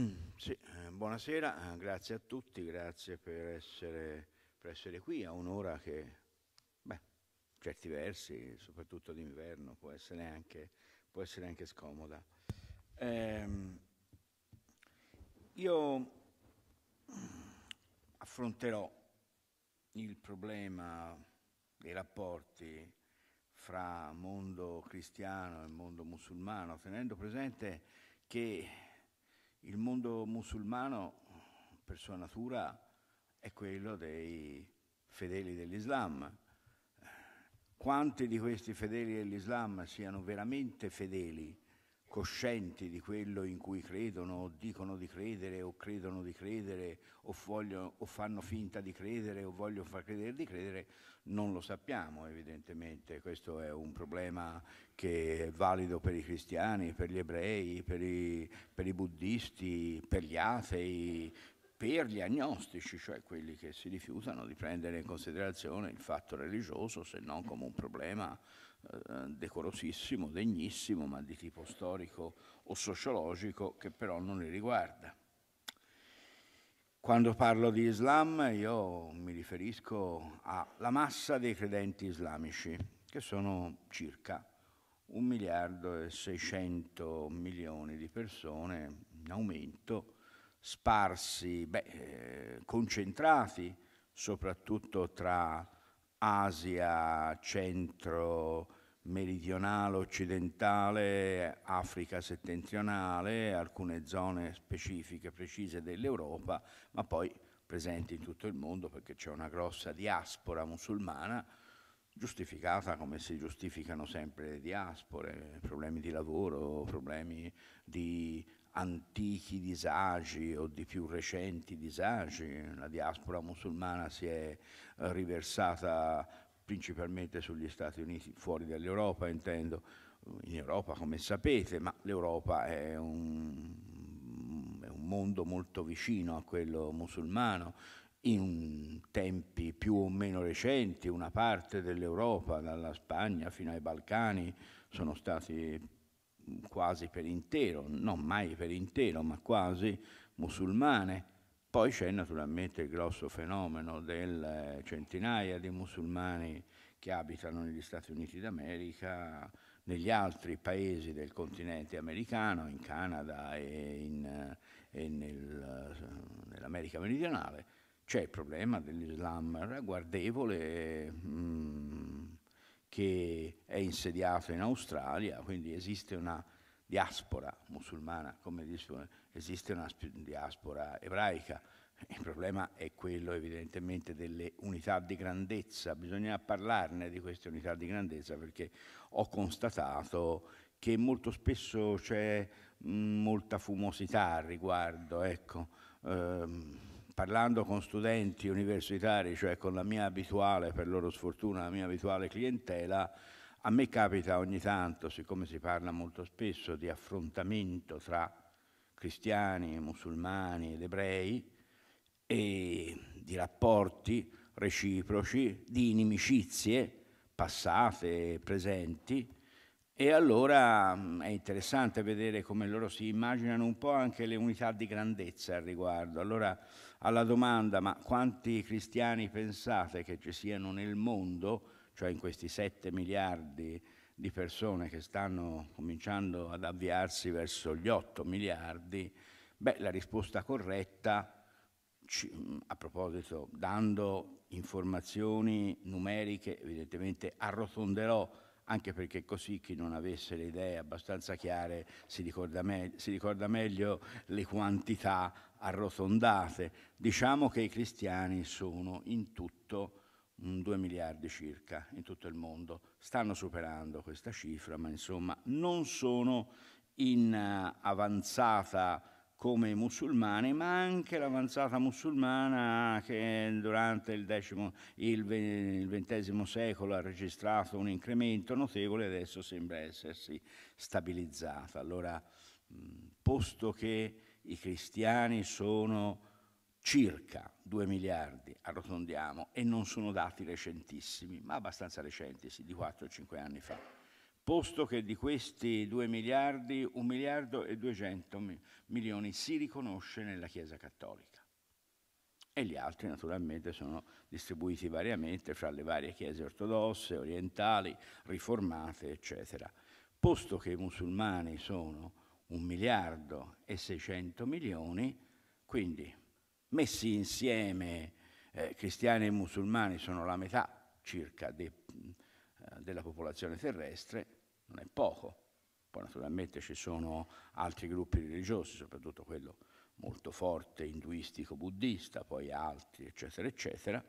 Sì, eh, buonasera, eh, grazie a tutti, grazie per essere, per essere qui a un'ora che, beh, certi versi, soprattutto d'inverno, può essere anche, può essere anche scomoda. Eh, io affronterò il problema dei rapporti fra mondo cristiano e mondo musulmano, tenendo presente che il mondo musulmano, per sua natura, è quello dei fedeli dell'Islam. Quanti di questi fedeli dell'Islam siano veramente fedeli coscienti di quello in cui credono o dicono di credere o credono di credere o, vogliono, o fanno finta di credere o vogliono far credere di credere, non lo sappiamo evidentemente, questo è un problema che è valido per i cristiani, per gli ebrei, per i, per i buddisti, per gli atei, per gli agnostici, cioè quelli che si rifiutano di prendere in considerazione il fatto religioso se non come un problema eh, decorosissimo, degnissimo, ma di tipo storico o sociologico che però non li riguarda. Quando parlo di Islam io mi riferisco alla massa dei credenti islamici, che sono circa un miliardo e 600 milioni di persone in aumento, sparsi, beh, eh, concentrati soprattutto tra Asia, Centro, meridionale occidentale, Africa settentrionale, alcune zone specifiche precise dell'Europa, ma poi presenti in tutto il mondo perché c'è una grossa diaspora musulmana giustificata come si giustificano sempre le diaspore, problemi di lavoro, problemi di antichi disagi o di più recenti disagi. La diaspora musulmana si è riversata principalmente sugli Stati Uniti, fuori dall'Europa intendo, in Europa come sapete, ma l'Europa è un, è un mondo molto vicino a quello musulmano, in tempi più o meno recenti una parte dell'Europa, dalla Spagna fino ai Balcani, sono stati quasi per intero, non mai per intero, ma quasi musulmane poi c'è naturalmente il grosso fenomeno delle eh, centinaia di musulmani che abitano negli Stati Uniti d'America, negli altri paesi del continente americano, in Canada e, in, eh, e nel, eh, nell'America meridionale. C'è il problema dell'Islam ragguardevole mh, mm, che è insediato in Australia, quindi esiste una diaspora musulmana, come dicevo, esiste una diaspora ebraica. Il problema è quello evidentemente delle unità di grandezza, bisogna parlarne di queste unità di grandezza perché ho constatato che molto spesso c'è mm, molta fumosità al riguardo. Ecco. Ehm, parlando con studenti universitari, cioè con la mia abituale, per loro sfortuna, la mia abituale clientela, a me capita ogni tanto, siccome si parla molto spesso di affrontamento tra cristiani, musulmani ed ebrei, e di rapporti reciproci, di inimicizie passate e presenti. E allora mm, è interessante vedere come loro si immaginano un po' anche le unità di grandezza al riguardo. Allora alla domanda ma quanti cristiani pensate che ci siano nel mondo, cioè in questi 7 miliardi di di persone che stanno cominciando ad avviarsi verso gli 8 miliardi, beh, la risposta corretta, a proposito, dando informazioni numeriche, evidentemente arrotonderò, anche perché così chi non avesse le idee abbastanza chiare si ricorda, me- si ricorda meglio le quantità arrotondate. Diciamo che i cristiani sono in tutto 2 miliardi circa in tutto il mondo. Stanno superando questa cifra, ma insomma non sono in eh, avanzata come i musulmani, ma anche l'avanzata musulmana che durante il, decimo, il XX secolo ha registrato un incremento notevole, adesso sembra essersi stabilizzata. Allora, posto che i cristiani sono circa 2 miliardi, arrotondiamo, e non sono dati recentissimi, ma abbastanza recenti, sì, di 4-5 anni fa, posto che di questi 2 miliardi, 1 miliardo e 200 milioni si riconosce nella Chiesa Cattolica. E gli altri naturalmente sono distribuiti variamente fra le varie chiese ortodosse, orientali, riformate, eccetera. Posto che i musulmani sono 1 miliardo e 600 milioni, quindi messi insieme eh, cristiani e musulmani sono la metà circa de, eh, della popolazione terrestre, non è poco. Poi naturalmente ci sono altri gruppi religiosi, soprattutto quello molto forte induistico buddista, poi altri, eccetera, eccetera.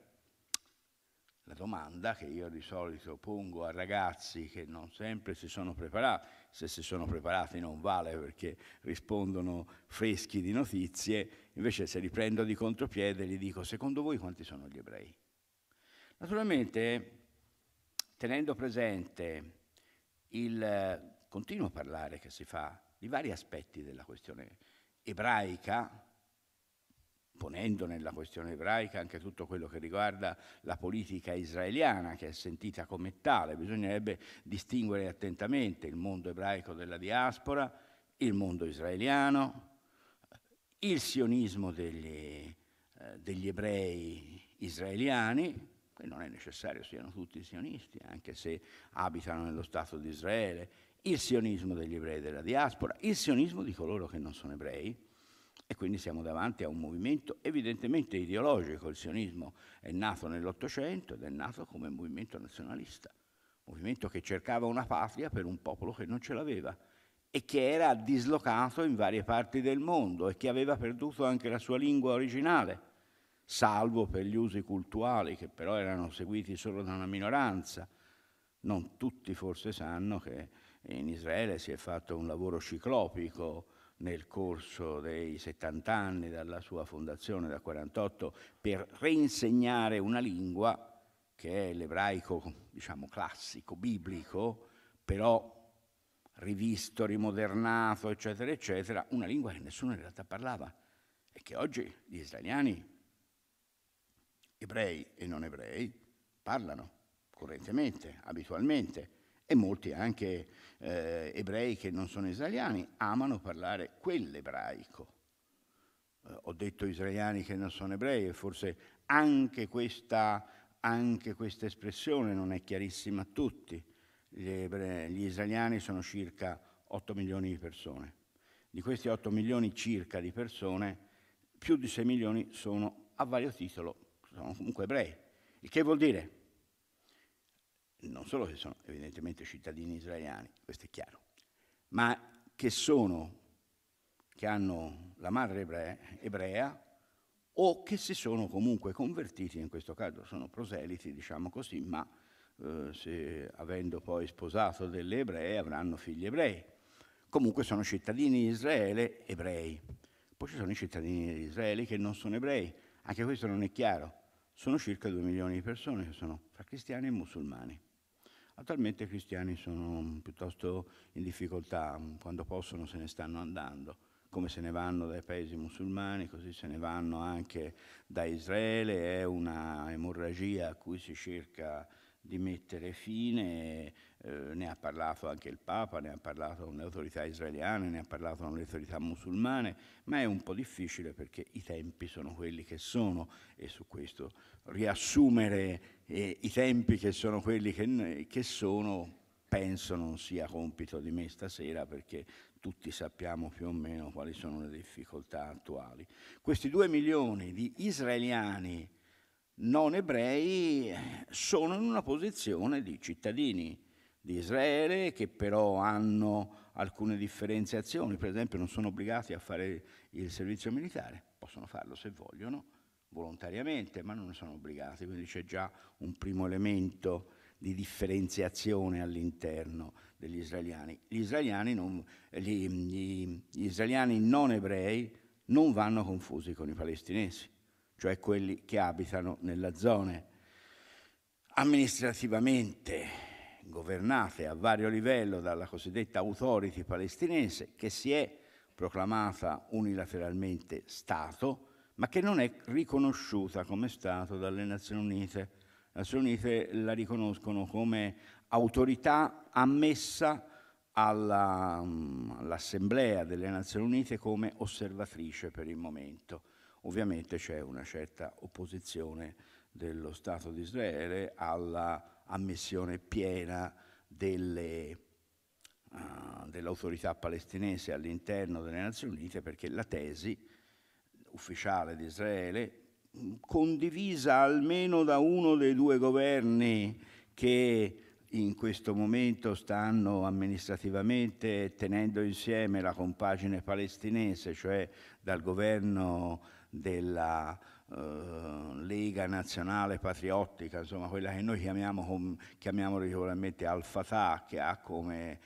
La domanda che io di solito pongo a ragazzi che non sempre si sono preparati, se si sono preparati non vale perché rispondono freschi di notizie, invece se li prendo di contropiede gli dico secondo voi quanti sono gli ebrei? Naturalmente tenendo presente il continuo parlare che si fa di vari aspetti della questione ebraica, ponendo nella questione ebraica anche tutto quello che riguarda la politica israeliana, che è sentita come tale. Bisognerebbe distinguere attentamente il mondo ebraico della diaspora, il mondo israeliano, il sionismo degli, eh, degli ebrei israeliani, e non è necessario siano tutti sionisti, anche se abitano nello Stato di Israele, il sionismo degli ebrei della diaspora, il sionismo di coloro che non sono ebrei, e quindi siamo davanti a un movimento evidentemente ideologico. Il sionismo è nato nell'Ottocento ed è nato come movimento nazionalista, movimento che cercava una patria per un popolo che non ce l'aveva e che era dislocato in varie parti del mondo e che aveva perduto anche la sua lingua originale, salvo per gli usi cultuali che però erano seguiti solo da una minoranza. Non tutti forse sanno che in Israele si è fatto un lavoro ciclopico nel corso dei 70 anni dalla sua fondazione, da 48, per reinsegnare una lingua che è l'ebraico, diciamo, classico, biblico, però rivisto, rimodernato, eccetera, eccetera, una lingua che nessuno in realtà parlava e che oggi gli israeliani, ebrei e non ebrei, parlano correntemente, abitualmente, e molti anche eh, ebrei che non sono israeliani amano parlare quell'ebraico. Eh, ho detto israeliani che non sono ebrei e forse anche questa, anche questa espressione non è chiarissima a tutti. Gli, ebrei, gli israeliani sono circa 8 milioni di persone. Di questi 8 milioni circa di persone, più di 6 milioni sono a vario titolo, sono comunque ebrei. Il che vuol dire non solo che sono evidentemente cittadini israeliani, questo è chiaro, ma che sono, che hanno la madre ebrea, ebrea o che si sono comunque convertiti, in questo caso sono proseliti, diciamo così, ma eh, se, avendo poi sposato delle ebree avranno figli ebrei. Comunque sono cittadini di Israele ebrei. Poi ci sono i cittadini di Israele che non sono ebrei, anche questo non è chiaro. Sono circa 2 milioni di persone che sono fra cristiani e musulmani. Attualmente i cristiani sono piuttosto in difficoltà, quando possono se ne stanno andando, come se ne vanno dai paesi musulmani, così se ne vanno anche da Israele, è una emorragia a cui si cerca di mettere fine, eh, ne ha parlato anche il Papa, ne ha parlato le autorità israeliane, ne ha parlato le autorità musulmane, ma è un po' difficile perché i tempi sono quelli che sono e su questo riassumere eh, i tempi che sono quelli che, che sono, penso non sia compito di me stasera perché tutti sappiamo più o meno quali sono le difficoltà attuali. Questi due milioni di israeliani non ebrei eh, sono in una posizione di cittadini di Israele che però hanno alcune differenziazioni, per esempio non sono obbligati a fare il servizio militare, possono farlo se vogliono, volontariamente, ma non sono obbligati, quindi c'è già un primo elemento di differenziazione all'interno degli israeliani. Gli israeliani, non, gli, gli, gli israeliani non ebrei non vanno confusi con i palestinesi, cioè quelli che abitano nella zona amministrativamente governate a vario livello dalla cosiddetta authority palestinese che si è proclamata unilateralmente Stato, ma che non è riconosciuta come Stato dalle Nazioni Unite. Le Nazioni Unite la riconoscono come autorità ammessa mm, all'Assemblea delle Nazioni Unite come osservatrice per il momento. Ovviamente c'è una certa opposizione dello Stato di Israele alla ammissione piena delle ah, dell'autorità palestinese all'interno delle Nazioni Unite perché la tesi ufficiale di Israele, condivisa almeno da uno dei due governi che in questo momento stanno amministrativamente tenendo insieme la compagine palestinese, cioè dal governo della eh, Lega Nazionale Patriottica, insomma quella che noi chiamiamo, chiamiamo regolarmente Al-Fatah, che ha come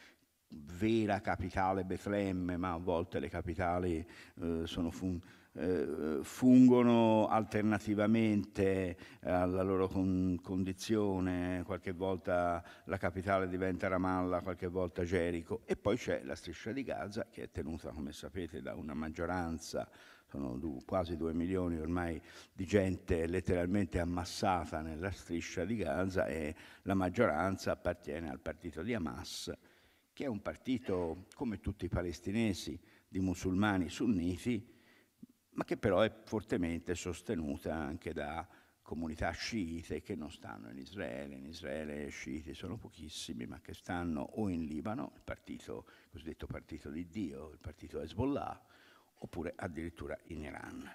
vera capitale Betlemme, ma a volte le capitali eh, sono funzionali eh, fungono alternativamente alla loro con condizione, qualche volta la capitale diventa Ramallah, qualche volta Gerico e poi c'è la striscia di Gaza che è tenuta, come sapete, da una maggioranza sono quasi due milioni ormai di gente letteralmente ammassata nella striscia di Gaza e la maggioranza appartiene al partito di Hamas, che è un partito, come tutti i palestinesi, di musulmani sunniti ma che però è fortemente sostenuta anche da comunità sciite che non stanno in Israele, in Israele sciiti sono pochissimi, ma che stanno o in Libano, il partito, il cosiddetto partito di Dio, il partito Hezbollah, oppure addirittura in Iran.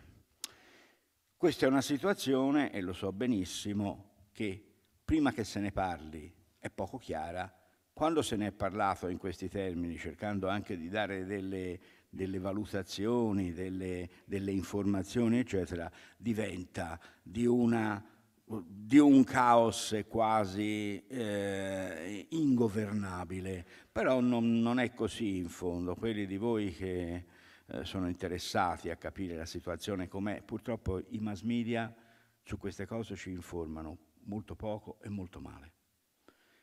Questa è una situazione, e lo so benissimo, che prima che se ne parli è poco chiara, quando se ne è parlato in questi termini, cercando anche di dare delle delle valutazioni, delle, delle informazioni, eccetera, diventa di una di un caos quasi eh, ingovernabile, però non, non, è così in fondo. Quelli di voi che eh, sono interessati a capire la situazione com'è, purtroppo i mass media su queste cose ci informano molto poco e molto male.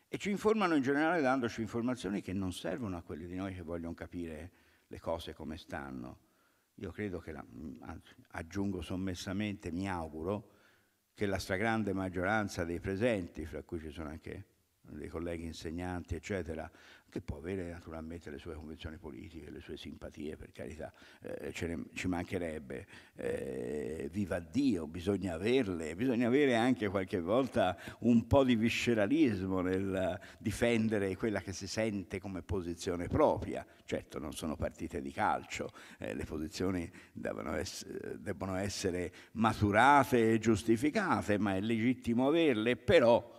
E ci informano in generale dandoci informazioni che non servono a quelli di noi che vogliono capire le cose come stanno. Io credo che, la, mm, aggiungo sommessamente, mi auguro che la stragrande maggioranza dei presenti, fra cui ci sono anche dei colleghi insegnanti, eccetera, che può avere naturalmente le sue convinzioni politiche, le sue simpatie, per carità, eh, ne, ci mancherebbe, eh, viva Dio, bisogna averle, bisogna avere anche qualche volta un po' di visceralismo nel difendere quella che si sente come posizione propria. Certo, non sono partite di calcio, eh, le posizioni devono essere, devono essere maturate e giustificate, ma è legittimo averle, però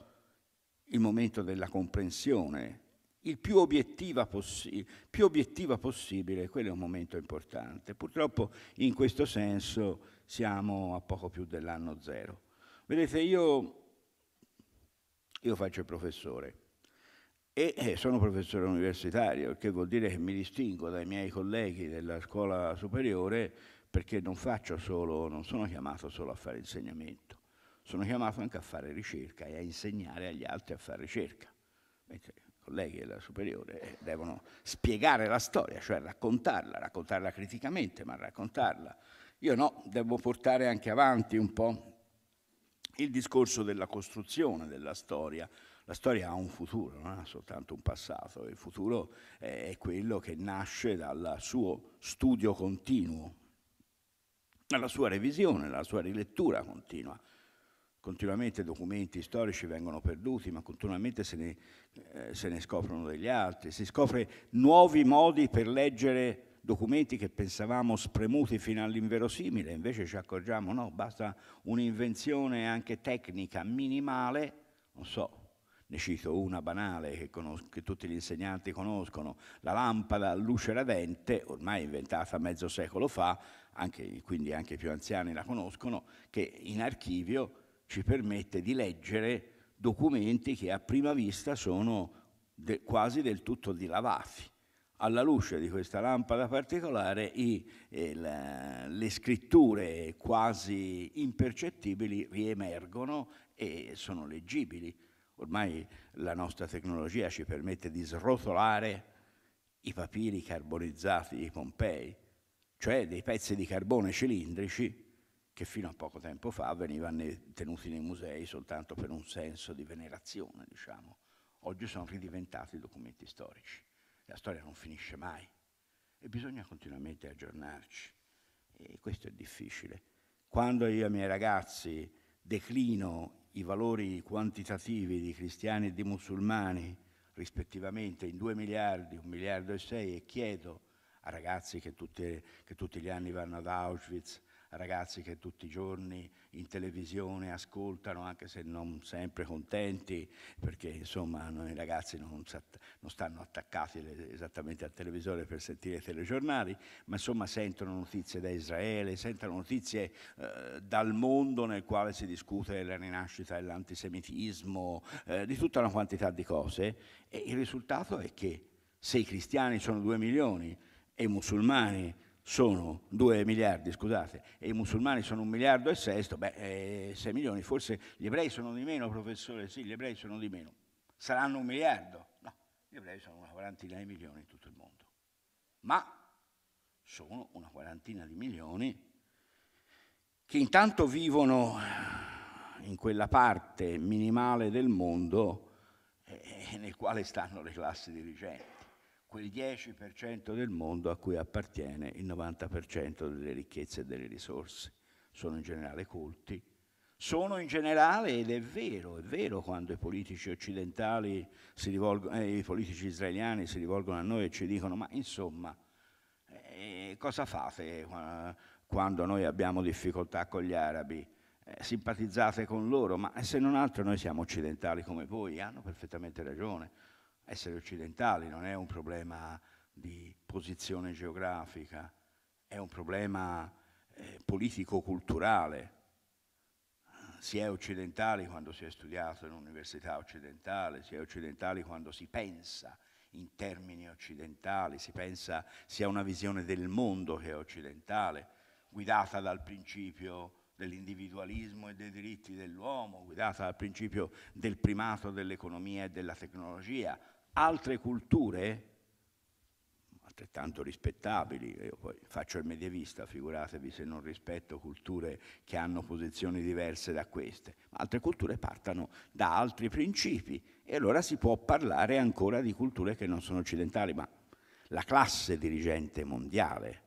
il momento della comprensione, il più obiettiva, possi- più obiettiva possibile, quello è un momento importante. Purtroppo in questo senso siamo a poco più dell'anno zero. Vedete, io, io faccio il professore e eh, sono professore universitario, il che vuol dire che mi distingo dai miei colleghi della scuola superiore perché non faccio solo, non sono chiamato solo a fare insegnamento sono chiamato anche a fare ricerca e a insegnare agli altri a fare ricerca, mentre i colleghi della superiore eh, devono spiegare la storia, cioè raccontarla, raccontarla criticamente, ma raccontarla. Io no, devo portare anche avanti un po' il discorso della costruzione della storia. La storia ha un futuro, non ha soltanto un passato, il futuro è quello che nasce dal suo studio continuo, dalla sua revisione, dalla sua rilettura continua continuamente documenti storici vengono perduti, ma continuamente se ne, eh, se ne scoprono degli altri, si scopre nuovi modi per leggere documenti che pensavamo spremuti fino all'inverosimile, invece ci accorgiamo no, basta un'invenzione anche tecnica minimale, non so, ne cito una banale che, conos- che tutti gli insegnanti conoscono, la lampada a luce radente, ormai inventata mezzo secolo fa, anche, quindi anche i più anziani la conoscono, che in archivio ci permette di leggere documenti che a prima vista sono de quasi del tutto dilavati. Alla luce di questa lampada particolare i, eh, la, le scritture quasi impercettibili riemergono e sono leggibili. Ormai la nostra tecnologia ci permette di srotolare i papiri carbonizzati di Pompei, cioè dei pezzi di carbone cilindrici che fino a poco tempo fa venivano tenuti nei musei soltanto per un senso di venerazione, diciamo. Oggi sono ridiventati documenti storici. La storia non finisce mai e bisogna continuamente aggiornarci e questo è difficile. Quando io e i miei ragazzi declino i valori quantitativi di cristiani e di musulmani rispettivamente in 2 miliardi, 1 miliardo e 6 e chiedo a ragazzi che, tutte, che tutti gli anni vanno ad Auschwitz ragazzi che tutti i giorni in televisione ascoltano, anche se non sempre contenti, perché insomma i ragazzi non, non stanno attaccati esattamente al televisore per sentire i telegiornali, ma insomma sentono notizie da Israele, sentono notizie eh, dal mondo nel quale si discute della rinascita dell'antisemitismo, eh, di tutta una quantità di cose e il risultato è che se i cristiani sono due milioni e i musulmani sono 2 miliardi, scusate, e i musulmani sono 1 miliardo e sesto, beh, 6 eh, milioni, forse gli ebrei sono di meno, professore, sì, gli ebrei sono di meno. Saranno un miliardo? No, gli ebrei sono una quarantina di milioni in tutto il mondo. Ma sono una quarantina di milioni che intanto vivono in quella parte minimale del mondo eh, nel quale stanno le classi dirigenti quel 10% del mondo a cui appartiene il 90% delle ricchezze e delle risorse. Sono in generale colti, sono in generale, ed è vero, è vero quando i politici occidentali si rivolgono, eh, i politici israeliani si rivolgono a noi e ci dicono ma insomma eh, cosa fate eh, quando noi abbiamo difficoltà con gli arabi? Eh, simpatizzate con loro, ma se non altro noi siamo occidentali come voi, hanno perfettamente ragione essere occidentali, non è un problema di posizione geografica, è un problema eh, politico-culturale. Si è occidentali quando si è studiato in un'università occidentale, si è occidentali quando si pensa in termini occidentali, si pensa sia una visione del mondo che è occidentale, guidata dal principio dell'individualismo e dei diritti dell'uomo, guidata dal principio del primato dell'economia e della tecnologia, altre culture altrettanto rispettabili, io poi faccio il medievista, figuratevi se non rispetto culture che hanno posizioni diverse da queste, ma altre culture partano da altri principi e allora si può parlare ancora di culture che non sono occidentali, ma la classe dirigente mondiale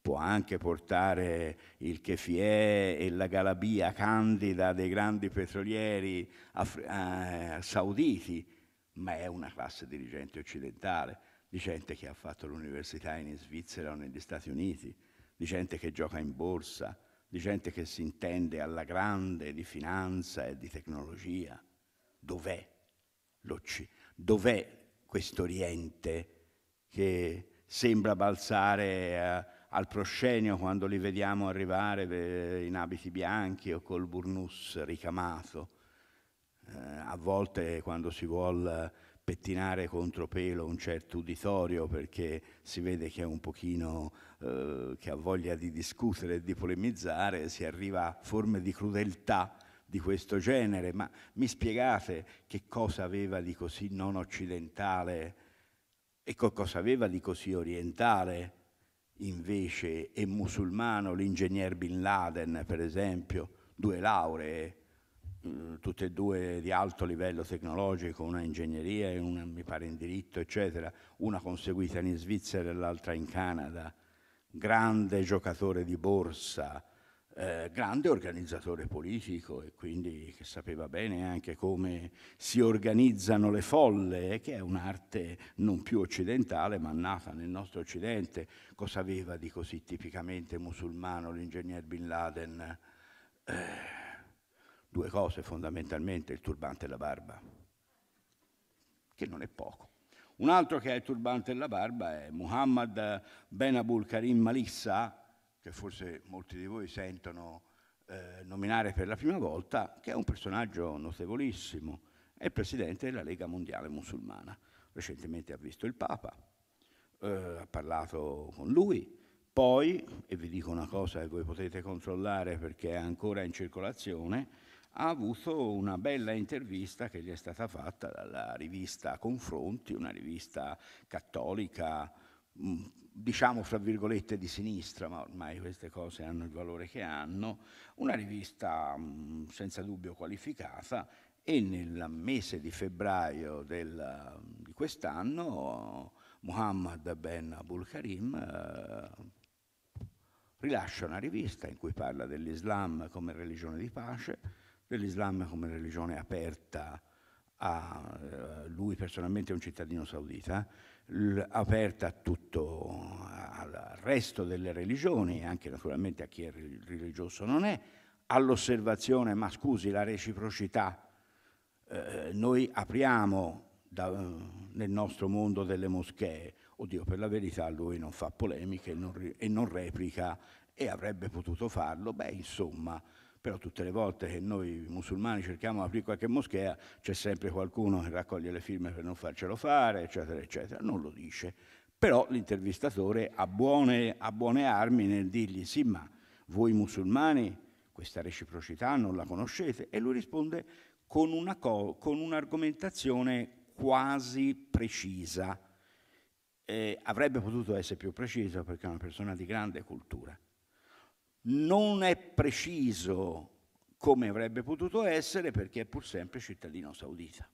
può anche portare il kefieh e la galabia candida dei grandi petrolieri af- eh, sauditi ma è una classe dirigente occidentale, di gente che ha fatto l'università in Svizzera o negli Stati Uniti, di gente che gioca in borsa, di gente che si intende alla grande di finanza e di tecnologia. Dov'è l'Occidente? Dov'è questo Oriente che sembra balzare a, eh, al proscenio quando li vediamo arrivare eh, in abiti bianchi o col burnus ricamato? eh, a volte quando si vuole eh, pettinare contro pelo un certo uditorio perché si vede che è un pochino eh, che ha voglia di discutere e di polemizzare, si arriva a forme di crudeltà di questo genere, ma mi spiegate che cosa aveva di così non occidentale e cosa aveva di così orientale invece e musulmano l'ingegner Bin Laden, per esempio, due lauree eh, tutte e due di alto livello tecnologico, una ingegneria e una mi pare in diritto, eccetera, una conseguita in Svizzera e l'altra in Canada, grande giocatore di borsa, eh, grande organizzatore politico e quindi che sapeva bene anche come si organizzano le folle, eh, che è un'arte non più occidentale ma nata nel nostro occidente. Cosa aveva di così tipicamente musulmano l'ingegner Bin Laden? Eh, due cose fondamentalmente, il turbante e la barba, che non è poco. Un altro che ha il turbante e la barba è Muhammad Ben Abul Karim Malissa, che forse molti di voi sentono eh, nominare per la prima volta, che è un personaggio notevolissimo, è presidente della Lega Mondiale Musulmana. Recentemente ha visto il Papa, eh, ha parlato con lui, poi, e vi dico una cosa che voi potete controllare perché è ancora in circolazione, ha avuto una bella intervista che gli è stata fatta dalla rivista Confronti, una rivista cattolica, mm, diciamo fra virgolette di sinistra, ma ormai queste cose hanno il valore che hanno, una rivista mm, senza dubbio qualificata e nel mese di febbraio del, mm, di quest'anno Muhammad Ben Abul Karim eh, rilascia una rivista in cui parla dell'Islam come religione di pace, dell'Islam come religione aperta a eh, lui personalmente è un cittadino saudita, aperta a tutto al resto delle religioni, anche naturalmente a chi è religioso non è, all'osservazione, ma scusi, la reciprocità. Eh, noi apriamo da, eh, nel nostro mondo delle moschee, oddio per la verità lui non fa polemiche non, e non replica e avrebbe potuto farlo, beh insomma però tutte le volte che noi musulmani cerchiamo di aprire qualche moschea c'è sempre qualcuno che raccoglie le firme per non farcelo fare, eccetera, eccetera. Non lo dice, però l'intervistatore ha buone, ha buone armi nel dirgli sì, ma voi musulmani questa reciprocità non la conoscete e lui risponde con, una co- con un'argomentazione quasi precisa. Eh, avrebbe potuto essere più preciso perché è una persona di grande cultura non è preciso come avrebbe potuto essere perché è pur sempre cittadino saudita.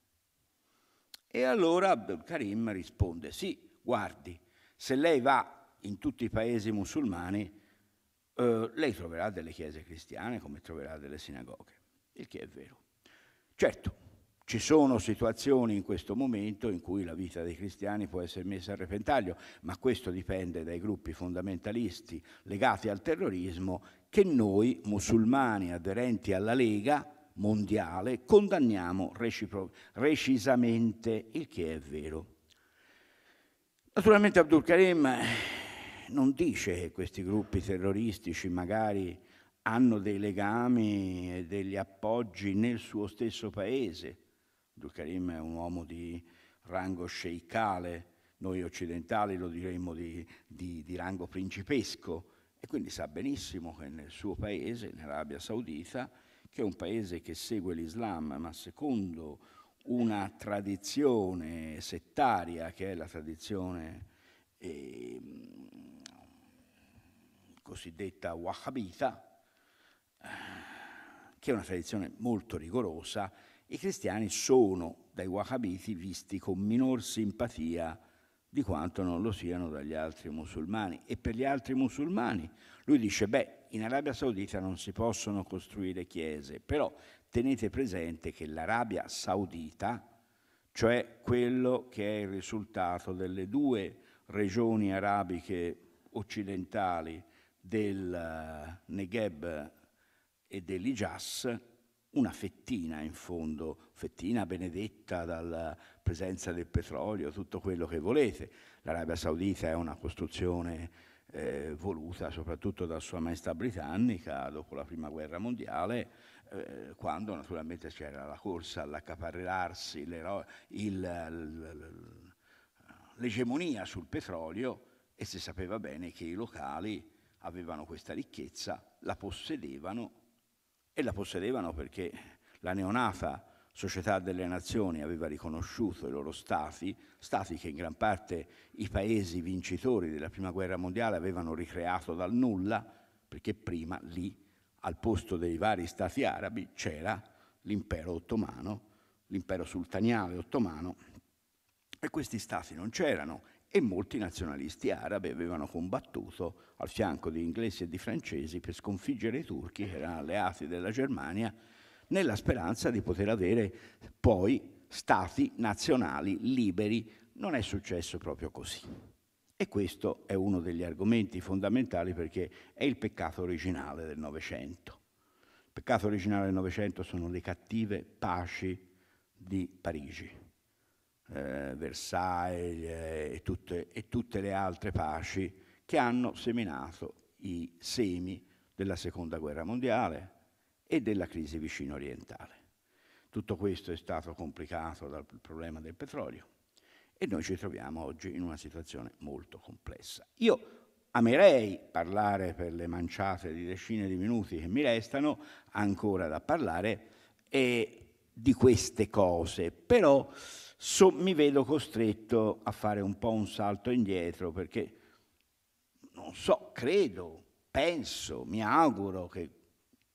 E allora Abdul Karim risponde, sì, guardi, se lei va in tutti i paesi musulmani, eh, lei troverà delle chiese cristiane come troverà delle sinagoghe, il che è vero. Certo, ci sono situazioni in questo momento in cui la vita dei cristiani può essere messa a repentaglio, ma questo dipende dai gruppi fondamentalisti legati al terrorismo che noi musulmani aderenti alla Lega mondiale condanniamo recisamente, il che è vero. Naturalmente Abdul Karim eh, non dice che questi gruppi terroristici magari hanno dei legami e degli appoggi nel suo stesso paese, Abdul Karim è un uomo di rango sceicale, noi occidentali lo diremmo di, di, di rango principesco, e quindi sa benissimo che nel suo paese, in Arabia Saudita, che è un paese che segue l'Islam, ma secondo una tradizione settaria, che è la tradizione eh, cosiddetta wahhabita, eh, che è una tradizione molto rigorosa i cristiani sono dai wahhabiti visti con minor simpatia di quanto non lo siano dagli altri musulmani. E per gli altri musulmani lui dice, beh, in Arabia Saudita non si possono costruire chiese, però tenete presente che l'Arabia Saudita, cioè quello che è il risultato delle due regioni arabiche occidentali del eh, Negev e dell'Ijas, una fettina in fondo, fettina benedetta dalla presenza del petrolio, tutto quello che volete. L'Arabia Saudita è una costruzione eh, voluta soprattutto da Sua Maestà Britannica dopo la Prima Guerra Mondiale, eh, quando naturalmente c'era la corsa all'accaparrellarsi, l'egemonia sul petrolio e si sapeva bene che i locali avevano questa ricchezza, la possedevano e la possedevano perché la neonata Società delle Nazioni aveva riconosciuto i loro stati, stati che in gran parte i paesi vincitori della Prima Guerra Mondiale avevano ricreato dal nulla, perché prima lì, al posto dei vari stati arabi, c'era l'impero ottomano, l'impero sultaniale ottomano, e questi stati non c'erano e molti nazionalisti arabi avevano combattuto al fianco di inglesi e di francesi per sconfiggere i turchi che erano alleati della Germania nella speranza di poter avere poi stati nazionali liberi. Non è successo proprio così. E questo è uno degli argomenti fondamentali perché è il peccato originale del Novecento. Il peccato originale del Novecento sono le cattive paci di Parigi eh, Versailles eh, e, tutte, e tutte le altre paci che hanno seminato i semi della seconda guerra mondiale e della crisi vicino orientale. Tutto questo è stato complicato dal problema del petrolio e noi ci troviamo oggi in una situazione molto complessa. Io amerei parlare per le manciate di decine di minuti che mi restano ancora da parlare di queste cose, però so, mi vedo costretto a fare un po' un salto indietro perché non so, credo, penso, mi auguro che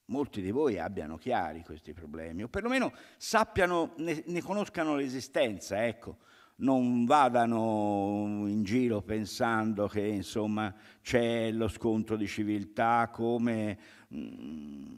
molti di voi abbiano chiari questi problemi o perlomeno sappiano, ne, ne conoscano l'esistenza, ecco non vadano in giro pensando che insomma c'è lo scontro di civiltà come mh, mm,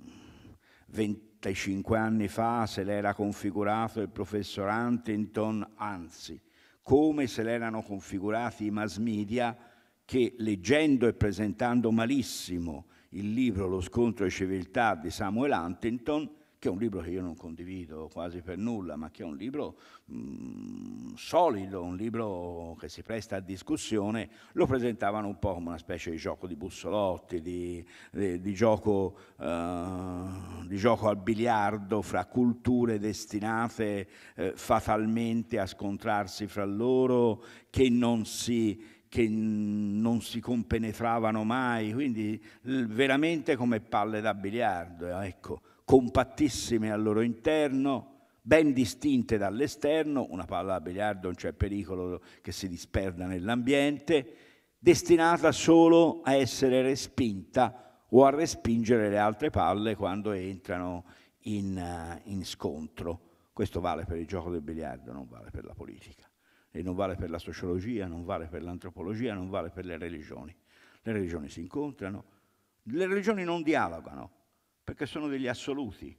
20 35 anni fa se l'era configurato il professor Huntington, anzi, come se l'erano configurati i mass media che leggendo e presentando malissimo il libro Lo scontro e civiltà di Samuel Huntington che è un libro che io non condivido quasi per nulla, ma che è un libro mh, mm, solido, un libro che si presta a discussione, lo presentavano un po' come una specie di gioco di bussolotti, di, di, di, gioco, eh, di gioco, al biliardo fra culture destinate eh, fatalmente a scontrarsi fra loro, che non si che non si compenetravano mai, quindi veramente come palle da biliardo. Eh, ecco compattissime al loro interno, ben distinte dall'esterno, una palla a biliardo non c'è pericolo che si disperda nell'ambiente, destinata solo a essere respinta o a respingere le altre palle quando entrano in, eh, in scontro. Questo vale per il gioco del biliardo, non vale per la politica, e non vale per la sociologia, non vale per l'antropologia, non vale per le religioni. Le religioni si incontrano, le religioni non dialogano, perché sono degli assoluti.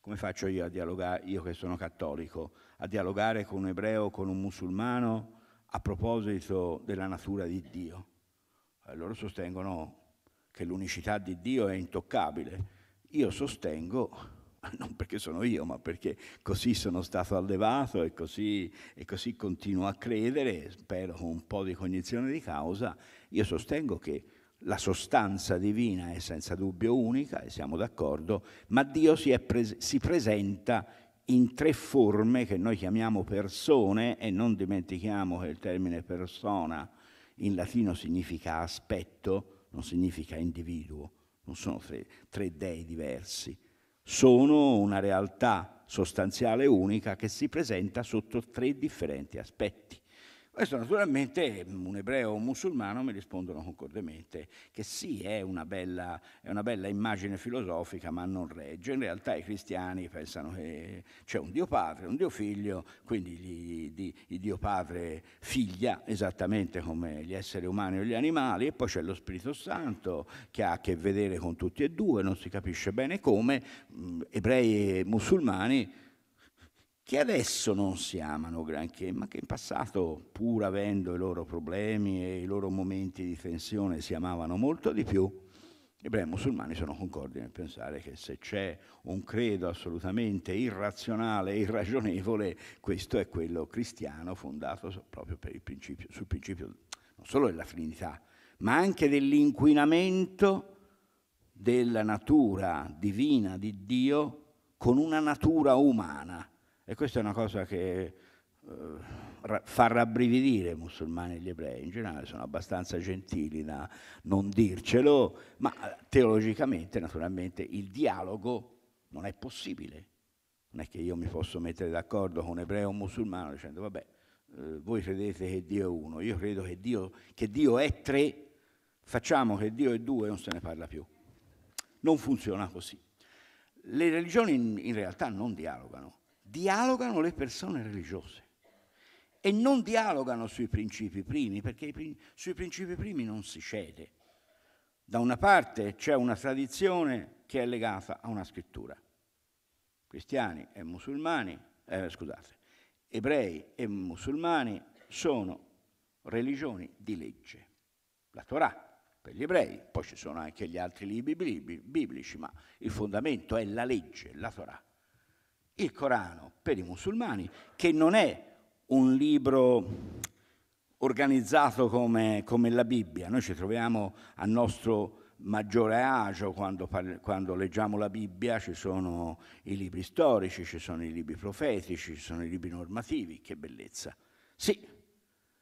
Come faccio io a dialogare, io che sono cattolico, a dialogare con un ebreo, con un musulmano a proposito della natura di Dio? Eh, loro sostengono che l'unicità di Dio è intoccabile. Io sostengo non perché sono io, ma perché così sono stato allevato e così, e così continuo a credere, spero con un po' di cognizione di causa, io sostengo che la sostanza divina è senza dubbio unica, e siamo d'accordo, ma Dio si, pres- si, presenta in tre forme che noi chiamiamo persone e non dimentichiamo che il termine persona in latino significa aspetto, non significa individuo, non sono tre, tre dei diversi, sono una realtà sostanziale unica che si presenta sotto tre differenti aspetti. Questo naturalmente un ebreo o un musulmano mi rispondono concordemente che sì, è una, bella, è una, bella, immagine filosofica, ma non regge. In realtà i cristiani pensano che c'è un Dio padre, un Dio figlio, quindi il Dio padre figlia, esattamente come gli esseri umani o gli animali, e poi c'è lo Spirito Santo che ha a che vedere con tutti e due, non si capisce bene come, mm, ebrei e musulmani che adesso non si amano granché, ma che in passato, pur avendo i loro problemi e i loro momenti di tensione, si amavano molto di più, gli ebrei musulmani sono concordi nel pensare che se c'è un credo assolutamente irrazionale e irragionevole, questo è quello cristiano fondato proprio principio, sul principio non solo della Trinità, ma anche dell'inquinamento della natura divina di Dio con una natura umana e questa è una cosa che eh, fa rabbrividire i musulmani e gli ebrei in generale, sono abbastanza gentili da non dircelo, ma eh, teologicamente naturalmente il dialogo non è possibile. Non è che io mi posso mettere d'accordo con un ebreo o un musulmano dicendo vabbè, eh, voi credete che Dio è uno, io credo che Dio, che Dio è tre, facciamo che Dio è due e non se ne parla più. Non funziona così. Le religioni in, in realtà non dialogano dialogano le persone religiose e non dialogano sui principi primi, perché sui principi primi non si cede. Da una parte c'è una tradizione che è legata a una scrittura, cristiani e musulmani, eh, scusate, ebrei e musulmani sono religioni di legge, la Torah per gli ebrei, poi ci sono anche gli altri libri biblici, ma il fondamento è la legge, la Torah il Corano per i musulmani, che non è un libro organizzato come, come la Bibbia. Noi ci troviamo a nostro maggiore agio quando, quando, leggiamo la Bibbia, ci sono i libri storici, ci sono i libri profetici, ci sono i libri normativi, che bellezza. Sì,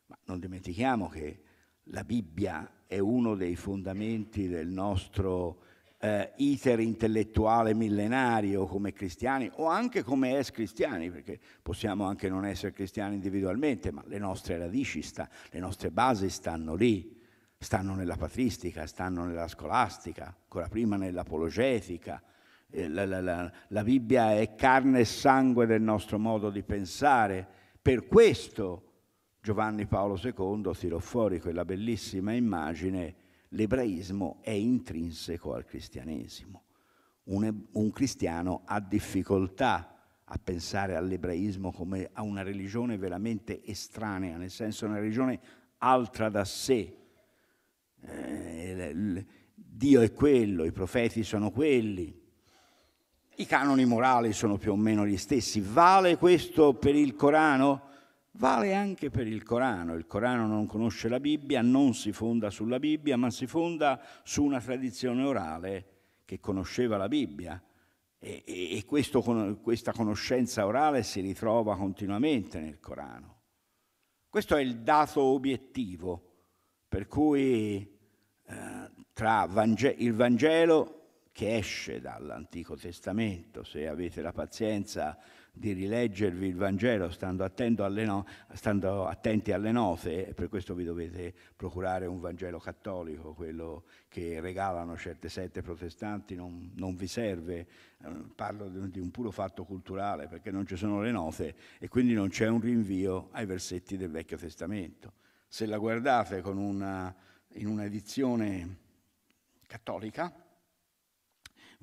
ma non dimentichiamo che la Bibbia è uno dei fondamenti del nostro eh, iter intellettuale millenario come cristiani o anche come es cristiani, perché possiamo anche non essere cristiani individualmente, ma le nostre radici, sta, le nostre basi stanno lì, stanno nella patristica, stanno nella scolastica, ancora prima nell'apologetica. Eh, la, la, la, la Bibbia è carne e sangue del nostro modo di pensare. Per questo Giovanni Paolo II tirò fuori quella bellissima immagine l'ebraismo è intrinseco al cristianesimo. Un, un cristiano ha difficoltà a pensare all'ebraismo come a una religione veramente estranea, nel senso una religione altra da sé. Eh, Dio è quello, i profeti sono quelli, i canoni morali sono più o meno gli stessi. Vale questo per il Corano? Vale anche per il Corano. Il Corano non conosce la Bibbia, non si fonda sulla Bibbia, ma si fonda su una tradizione orale che conosceva la Bibbia. E, e, e questo, questa conoscenza orale si ritrova continuamente nel Corano. Questo è il dato obiettivo, per cui eh, tra Vange- il Vangelo che esce dall'Antico Testamento, se avete la pazienza di rileggervi il Vangelo stando, no, stando, attenti alle note, e per questo vi dovete procurare un Vangelo cattolico, quello che regalano certe sette protestanti non, non vi serve, eh, parlo di un puro fatto culturale perché non ci sono le note e quindi non c'è un rinvio ai versetti del Vecchio Testamento. Se la guardate una, in una edizione cattolica,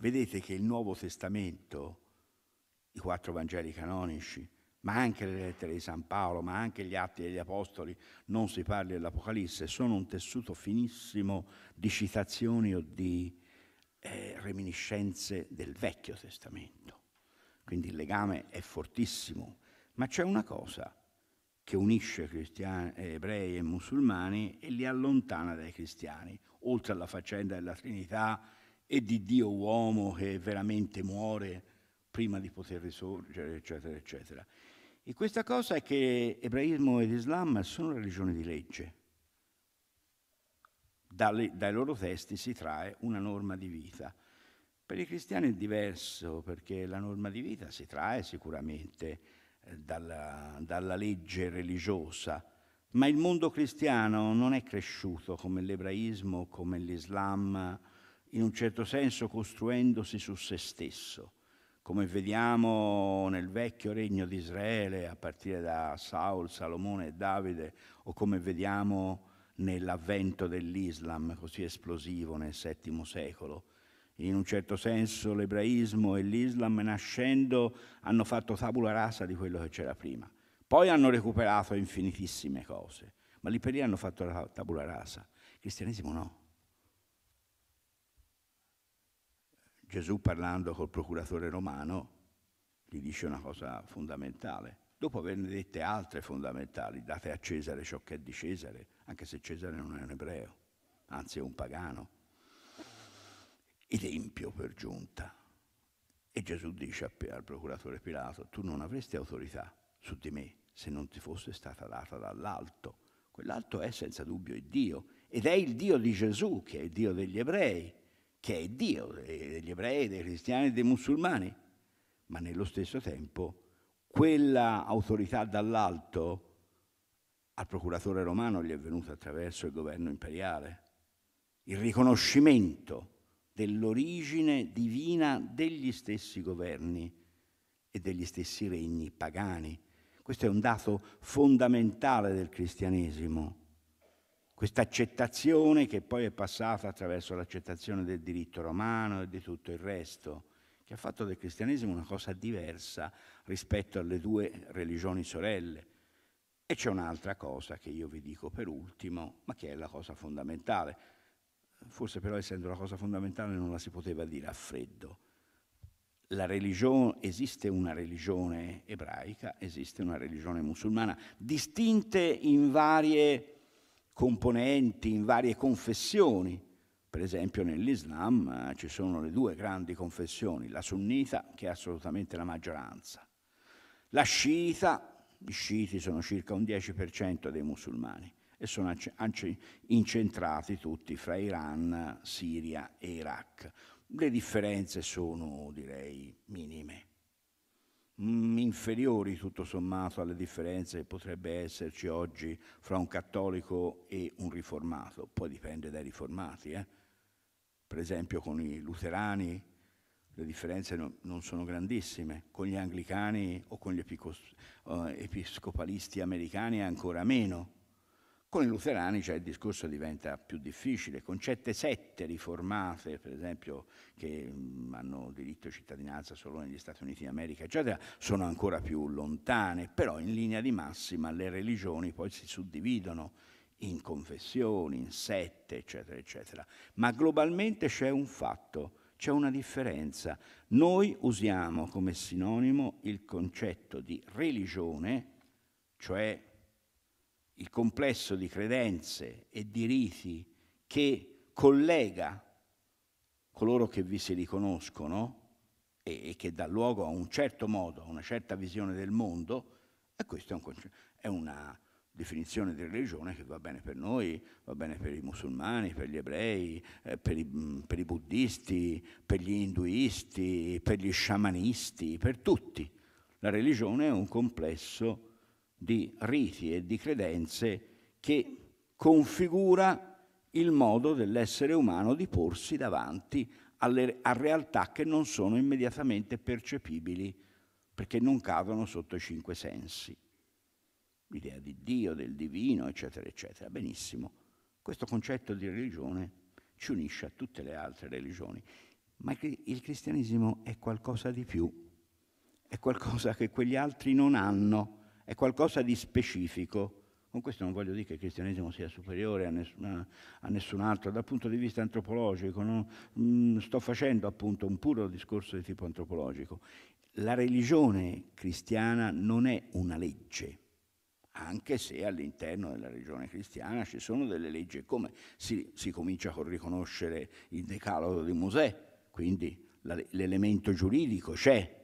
vedete che il Nuovo Testamento, i quattro Vangeli canonici, ma anche le lettere di San Paolo, ma anche gli atti degli Apostoli, non si parli dell'Apocalisse, sono un tessuto finissimo di citazioni o di eh, reminiscenze del Vecchio Testamento. Quindi il legame è fortissimo, ma c'è una cosa che unisce eh, ebrei e musulmani e li allontana dai cristiani, oltre alla faccenda della Trinità e di Dio uomo che veramente muore prima di poter risorgere, eccetera, eccetera. E questa cosa è che ebraismo ed Islam sono religioni di legge. Dalle, dai loro testi si trae una norma di vita. Per i cristiani è diverso perché la norma di vita si trae sicuramente eh, dalla, dalla legge religiosa, ma il mondo cristiano non è cresciuto come l'ebraismo, come l'Islam, in un certo senso costruendosi su se stesso, come vediamo nel vecchio regno di Israele, a partire da Saul, Salomone e Davide, o come vediamo nell'avvento dell'Islam così esplosivo nel VII secolo. In un certo senso l'ebraismo e l'Islam nascendo hanno fatto tabula rasa di quello che c'era prima. Poi hanno recuperato infinitissime cose, ma lì per lì hanno fatto la tabula rasa. Il cristianesimo no. Gesù parlando col procuratore romano gli dice una cosa fondamentale, dopo averne dette altre fondamentali, date a Cesare ciò che è di Cesare, anche se Cesare non è un ebreo, anzi è un pagano, ed empio per giunta. E Gesù dice al procuratore Pilato, tu non avresti autorità su di me se non ti fosse stata data dall'alto. Quell'alto è senza dubbio il Dio ed è il Dio di Gesù che è il Dio degli ebrei che è Dio eh, degli ebrei, dei cristiani, e dei musulmani, ma nello stesso tempo quella autorità dall'alto al procuratore romano gli è venuta attraverso il governo imperiale, il riconoscimento dell'origine divina degli stessi governi e degli stessi regni pagani. Questo è un dato fondamentale del cristianesimo questa accettazione che poi è passata attraverso l'accettazione del diritto romano e di tutto il resto, che ha fatto del cristianesimo una cosa diversa rispetto alle due religioni sorelle. E c'è un'altra cosa che io vi dico per ultimo, ma che è la cosa fondamentale. Forse però essendo la cosa fondamentale non la si poteva dire a freddo. Religione, esiste una religione ebraica, esiste una religione musulmana, distinte in varie componenti in varie confessioni. Per esempio nell'Islam eh, ci sono le due grandi confessioni, la sunnita, che è assolutamente la maggioranza, la sciita, i sciiti sono circa un 10% dei musulmani e sono incentrati tutti fra Iran, Siria e Iraq. Le differenze sono, direi, minime. Mm, inferiori tutto sommato alle differenze che potrebbe esserci oggi fra un cattolico e un riformato, poi dipende dai riformati, eh? per esempio con i luterani le differenze no, non sono grandissime, con gli anglicani o con gli eh, episcopalisti americani ancora meno. Con i luterani cioè, il discorso diventa più difficile, con certe sette riformate, per esempio, che mh, hanno diritto di cittadinanza solo negli Stati Uniti d'America, eccetera, sono ancora più lontane, però in linea di massima le religioni poi si suddividono in confessioni, in sette, eccetera, eccetera. Ma globalmente c'è un fatto, c'è una differenza. Noi usiamo come sinonimo il concetto di religione, cioè il complesso di credenze e di riti che collega coloro che vi si riconoscono e, e che dà luogo a un certo modo, a una certa visione del mondo, e questo è, un, è una definizione di religione che va bene per noi, va bene per i musulmani, per gli ebrei, eh, per, i, mm, per, i, buddisti, per gli induisti, per gli sciamanisti, per tutti. La religione è un complesso di riti e di credenze che configura il modo dell'essere umano di porsi davanti alle, a realtà che non sono immediatamente percepibili perché non cadono sotto i cinque sensi. L'idea di Dio, del divino, eccetera, eccetera. Benissimo. Questo concetto di religione ci unisce a tutte le altre religioni, ma il cristianesimo è qualcosa di più, è qualcosa che quegli altri non hanno è qualcosa di specifico. Con questo non voglio dire che il cristianesimo sia superiore a, nessuna, a nessun altro, dal punto di vista antropologico, no? Mm, sto facendo appunto un puro discorso di tipo antropologico. La religione cristiana non è una legge, anche se all'interno della religione cristiana ci sono delle leggi, come si, si comincia con riconoscere il decalogo di Mosè, quindi l'elemento giuridico c'è,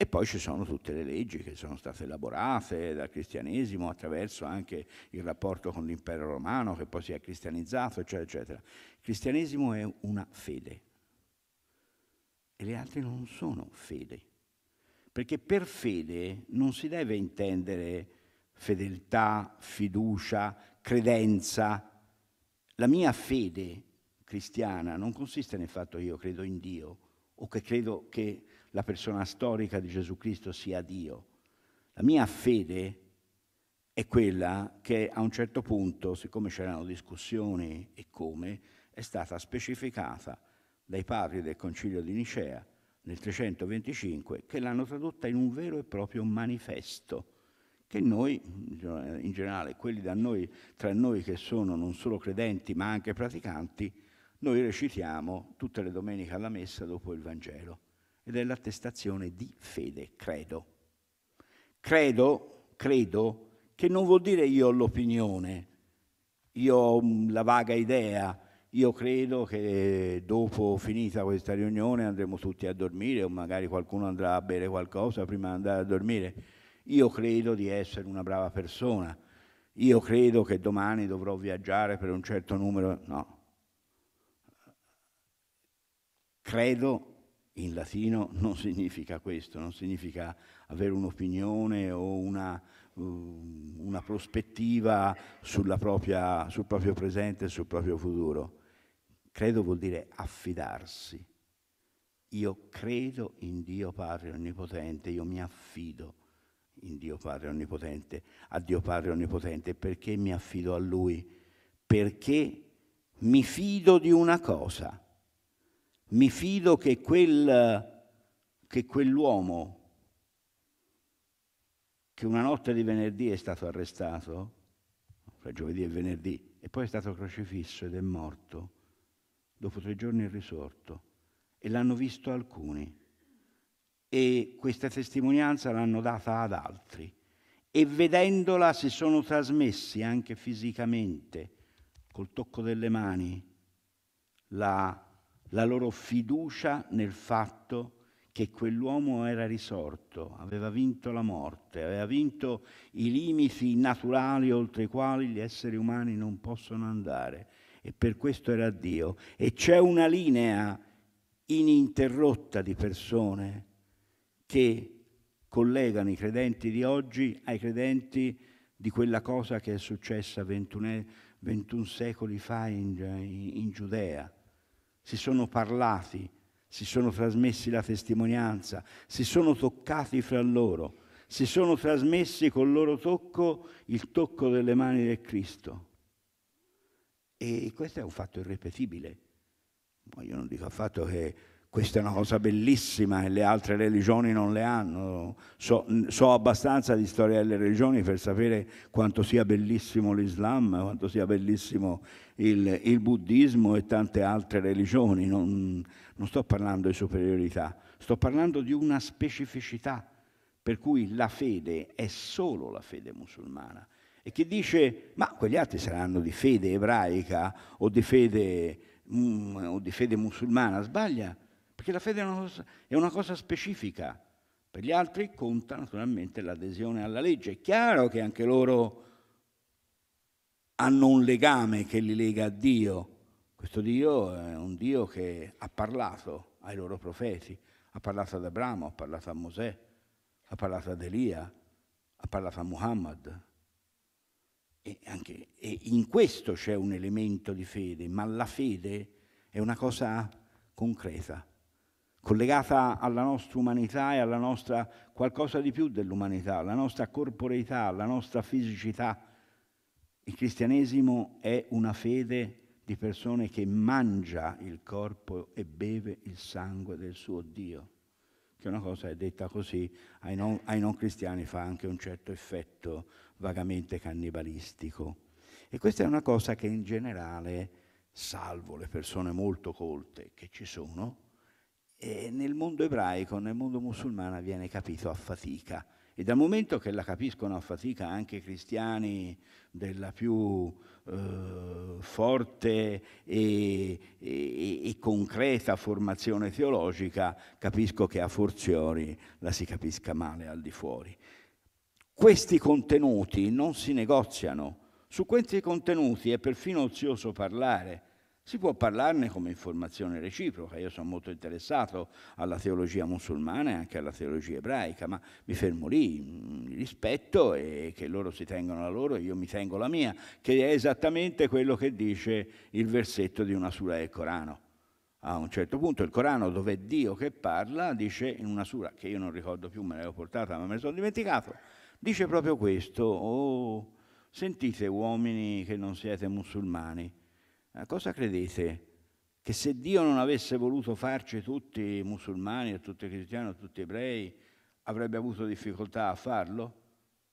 e poi ci sono tutte le leggi che sono state elaborate dal cristianesimo attraverso anche il rapporto con l'impero romano che poi si è cristianizzato, eccetera, eccetera. Il cristianesimo è una fede e le altre non sono fede. Perché per fede non si deve intendere fedeltà, fiducia, credenza. La mia fede cristiana non consiste nel fatto che io credo in Dio o che credo che la persona storica di Gesù Cristo sia Dio. La mia fede è quella che a un certo punto, siccome c'erano discussioni e come, è stata specificata dai padri del Concilio di Nicea nel 325 che l'hanno tradotta in un vero e proprio manifesto che noi, in generale, quelli da noi, tra noi che sono non solo credenti ma anche praticanti, noi recitiamo tutte le domeniche alla messa dopo il Vangelo ed è l'attestazione di fede, credo. Credo, credo, che non vuol dire io ho l'opinione, io ho la vaga idea, io credo che dopo finita questa riunione andremo tutti a dormire o magari qualcuno andrà a bere qualcosa prima di andare a dormire. Io credo di essere una brava persona. Io credo che domani dovrò viaggiare per un certo numero. No. Credo in latino non significa questo, non significa avere un'opinione o una, um, una prospettiva propria, sul proprio presente e sul proprio futuro. Credo vuol dire affidarsi. Io credo in Dio Padre Onnipotente, io mi affido in Dio Padre Onnipotente, a Dio Padre Onnipotente, perché mi affido a Lui? Perché mi fido di una cosa mi fido che, quel, che quell'uomo che una notte di venerdì è stato arrestato, fra giovedì e venerdì, e poi è stato crocifisso ed è morto, dopo tre giorni è risorto, e l'hanno visto alcuni, e questa testimonianza l'hanno data ad altri, e vedendola si sono trasmessi anche fisicamente, col tocco delle mani, la la loro fiducia nel fatto che quell'uomo era risorto, aveva vinto la morte, aveva vinto i limiti naturali oltre i quali gli esseri umani non possono andare e per questo era Dio. E c'è una linea ininterrotta di persone che collegano i credenti di oggi ai credenti di quella cosa che è successa 21, 21 secoli fa in, in, in Giudea si sono parlati, si sono trasmessi la testimonianza, si sono toccati fra loro, si sono trasmessi col loro tocco il tocco delle mani del Cristo. E questo è un fatto irrepetibile. Io non dico affatto che questa è una cosa bellissima e le altre religioni non le hanno. So, so abbastanza di storia delle religioni per sapere quanto sia bellissimo l'Islam, quanto sia bellissimo il, il buddismo e tante altre religioni. Non, non sto parlando di superiorità, sto parlando di una specificità per cui la fede è solo la fede musulmana e chi dice ma quegli altri saranno di fede ebraica o di fede, mm, o di fede musulmana sbaglia perché la fede è una, cosa, è una cosa specifica. Per gli altri conta naturalmente l'adesione alla legge. È chiaro che anche loro hanno un legame che li lega a Dio. Questo Dio è un Dio che ha parlato ai loro profeti, ha parlato ad Abramo, ha parlato a Mosè, ha parlato ad Elia, ha parlato a Muhammad. E, anche, e in questo c'è un elemento di fede, ma la fede è una cosa concreta, collegata alla nostra umanità e alla nostra qualcosa di più dell'umanità, alla nostra corporeità, alla nostra fisicità. Il cristianesimo è una fede di persone che mangia il corpo e beve il sangue del suo Dio, che una cosa è detta così, ai non, ai non cristiani fa anche un certo effetto vagamente cannibalistico. E questa è una cosa che in generale, salvo le persone molto colte che ci sono, e nel mondo ebraico, nel mondo musulmano viene capito a fatica. E dal momento che la capiscono a fatica anche i cristiani della più eh, forte e, e, e, concreta formazione teologica, capisco che a forziori la si capisca male al di fuori. Questi contenuti non si negoziano, su questi contenuti è perfino ozioso parlare, si può parlarne come informazione reciproca, io sono molto interessato alla teologia musulmana e anche alla teologia ebraica, ma mi fermo lì, mm, rispetto e che loro si tengano la loro e io mi tengo la mia, che è esattamente quello che dice il versetto di una sura del Corano. A un certo punto il Corano, dove è Dio che parla, dice in una sura, che io non ricordo più, me l'avevo portata ma me ne sono dimenticato, dice proprio questo, oh, sentite uomini che non siete musulmani, eh, cosa credete? Che se Dio non avesse voluto farci tutti musulmani, tutti cristiani, tutti ebrei, avrebbe avuto difficoltà a farlo?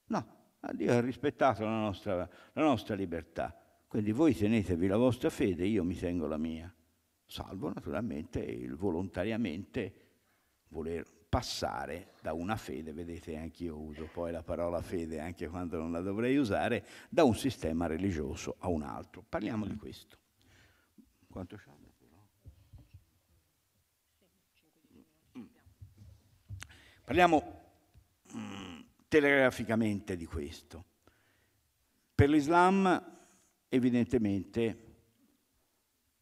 No, Dio ha rispettato la nostra, la nostra libertà. Quindi voi tenetevi la vostra fede, io mi tengo la mia, salvo naturalmente il volontariamente voler passare da una fede, vedete anche io uso poi la parola fede anche quando non la dovrei usare, da un sistema religioso a un altro. Parliamo di questo. Quanto c'hanno però? Parliamo mm, telegraficamente di questo. Per l'Islam, evidentemente,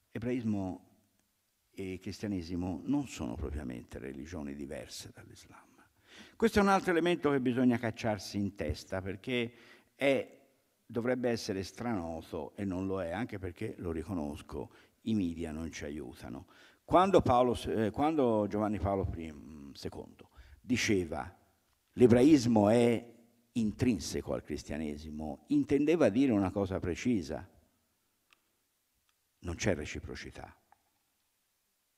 ebraismo e cristianesimo non sono propriamente religioni diverse dall'Islam. Questo è un altro elemento che bisogna cacciarsi in testa perché è, dovrebbe essere stranoto e non lo è, anche perché lo riconosco, i media non ci aiutano. Quando, Paolo, eh, quando Giovanni Paolo II mm, diceva l'ebraismo è intrinseco al cristianesimo, intendeva dire una cosa precisa. Non c'è reciprocità.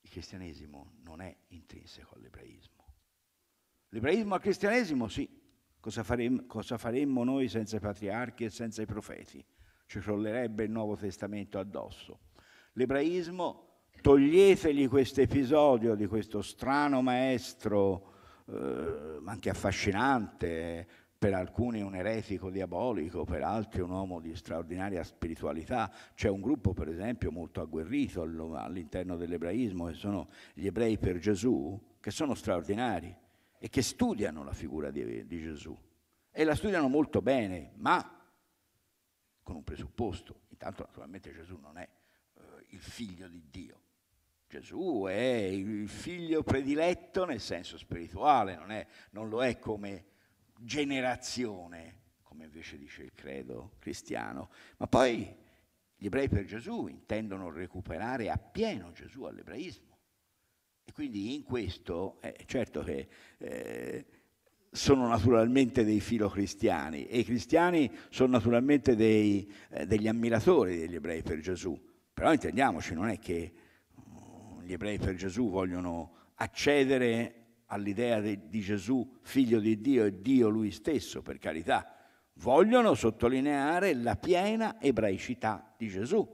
Il cristianesimo non è intrinseco all'ebraismo. L'ebraismo al cristianesimo sì. Cosa faremmo, cosa faremmo noi senza i patriarchi e senza i profeti? Ci crollerebbe il Nuovo Testamento addosso. L'ebraismo toglietegli questo episodio di questo strano maestro, eh, anche affascinante, per alcuni un eretico diabolico, per altri un uomo di straordinaria spiritualità. C'è un gruppo, per esempio, molto agguerrito all'interno dell'ebraismo, che sono gli ebrei per Gesù, che sono straordinari e che studiano la figura di, di Gesù. E la studiano molto bene, ma con un presupposto. Intanto, naturalmente, Gesù non è il figlio di Dio. Gesù è il figlio prediletto nel senso spirituale, non, è, non lo è come generazione, come invece dice il credo cristiano. Ma poi gli ebrei per Gesù intendono recuperare appieno Gesù all'ebraismo. E quindi in questo è eh, certo che eh, sono naturalmente dei filocristiani e i cristiani sono naturalmente dei, eh, degli ammiratori degli ebrei per Gesù. Però intendiamoci, non è che uh, gli ebrei per Gesù vogliono accedere all'idea di Gesù figlio di Dio e Dio lui stesso, per carità. Vogliono sottolineare la piena ebraicità di Gesù.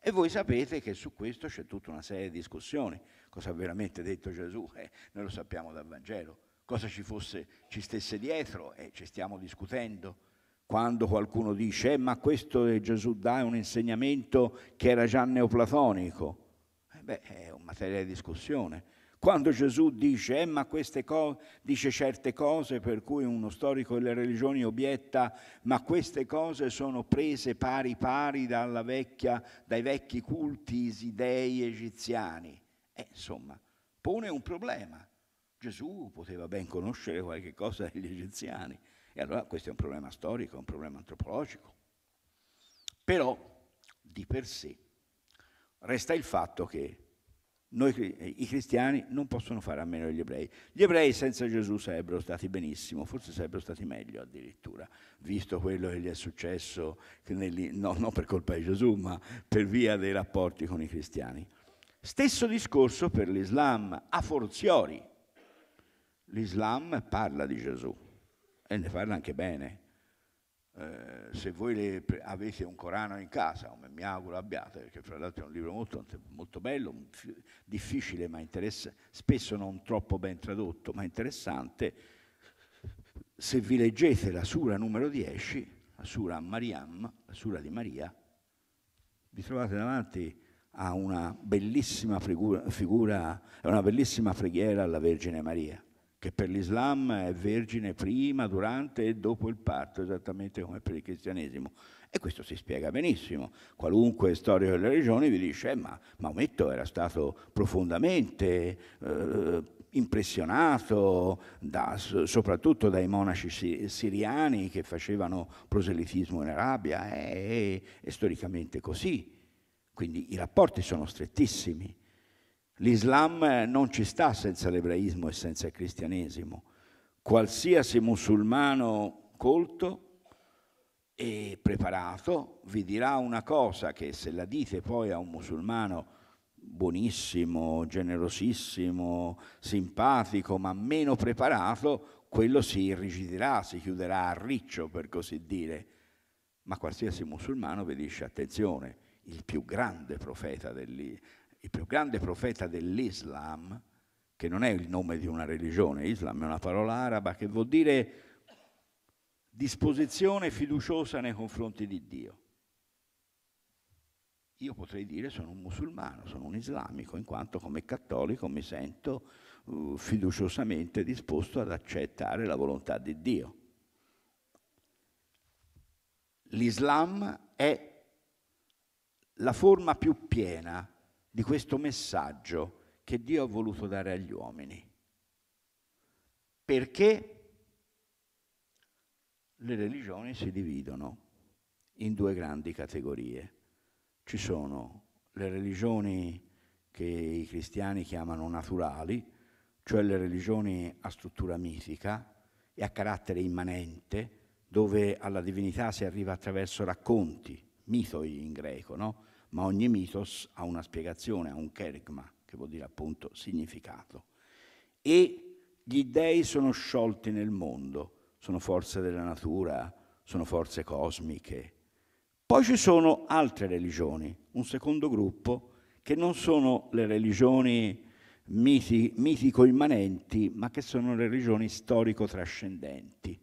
E voi sapete che su questo c'è tutta una serie di discussioni. Cosa ha veramente detto Gesù? Eh, noi lo sappiamo dal Vangelo. Cosa ci fosse, ci stesse dietro? Eh, ci stiamo discutendo quando qualcuno dice eh, ma questo che Gesù dà è un insegnamento che era già neoplatonico, eh beh, è un materia di discussione. Quando Gesù dice eh, ma queste cose, dice certe cose per cui uno storico delle religioni obietta ma queste cose sono prese pari pari vecchia, dai vecchi culti isidei egiziani. Eh, insomma, pone un problema. Gesù poteva ben conoscere qualche cosa degli egiziani e allora questo è un problema storico, è un problema antropologico. Però di per sé resta il fatto che noi, eh, i cristiani non possono fare a meno degli ebrei. Gli ebrei senza Gesù sarebbero stati benissimo, forse sarebbero stati meglio addirittura, visto quello che gli è successo, negli, no, non per colpa di Gesù, ma per via dei rapporti con i cristiani. Stesso discorso per l'Islam, a forziori. L'Islam parla di Gesù, e ne parla anche bene. Eh, se voi le, avete un Corano in casa, come mi auguro abbiate, perché fra l'altro è un libro molto, molto bello, difficile ma interessante, spesso non troppo ben tradotto, ma interessante, se vi leggete la sura numero 10, la sura Mariam, la sura di Maria, vi trovate davanti a una bellissima figura, una bellissima preghiera alla Vergine Maria che per l'Islam è vergine prima, durante e dopo il parto, esattamente come per il cristianesimo. E questo si spiega benissimo. Qualunque storico delle religione vi dice, eh, ma Maometto era stato profondamente eh, impressionato da, soprattutto dai monaci siriani che facevano proselitismo in Arabia, è, è, è storicamente così. Quindi i rapporti sono strettissimi. L'Islam non ci sta senza l'ebraismo e senza il cristianesimo. Qualsiasi musulmano colto e preparato vi dirà una cosa che se la dite poi a un musulmano buonissimo, generosissimo, simpatico, ma meno preparato, quello si irrigidirà, si chiuderà a riccio, per così dire. Ma qualsiasi musulmano vi dice attenzione, il più grande profeta dell'Islam il più grande profeta dell'Islam, che non è il nome di una religione, Islam è una parola araba che vuol dire disposizione fiduciosa nei confronti di Dio. Io potrei dire sono un musulmano, sono un islamico, in quanto come cattolico mi sento uh, fiduciosamente disposto ad accettare la volontà di Dio. L'Islam è la forma più piena di questo messaggio che Dio ha voluto dare agli uomini. Perché le religioni si dividono in due grandi categorie. Ci sono le religioni che i cristiani chiamano naturali, cioè le religioni a struttura mitica e a carattere immanente, dove alla divinità si arriva attraverso racconti, mitoi in greco, no? ma ogni mitos ha una spiegazione, ha un kerigma, che vuol dire appunto significato. E gli dèi sono sciolti nel mondo, sono forze della natura, sono forze cosmiche. Poi ci sono altre religioni, un secondo gruppo, che non sono le religioni miti, mitico-immanenti, ma che sono le religioni storico-trascendenti.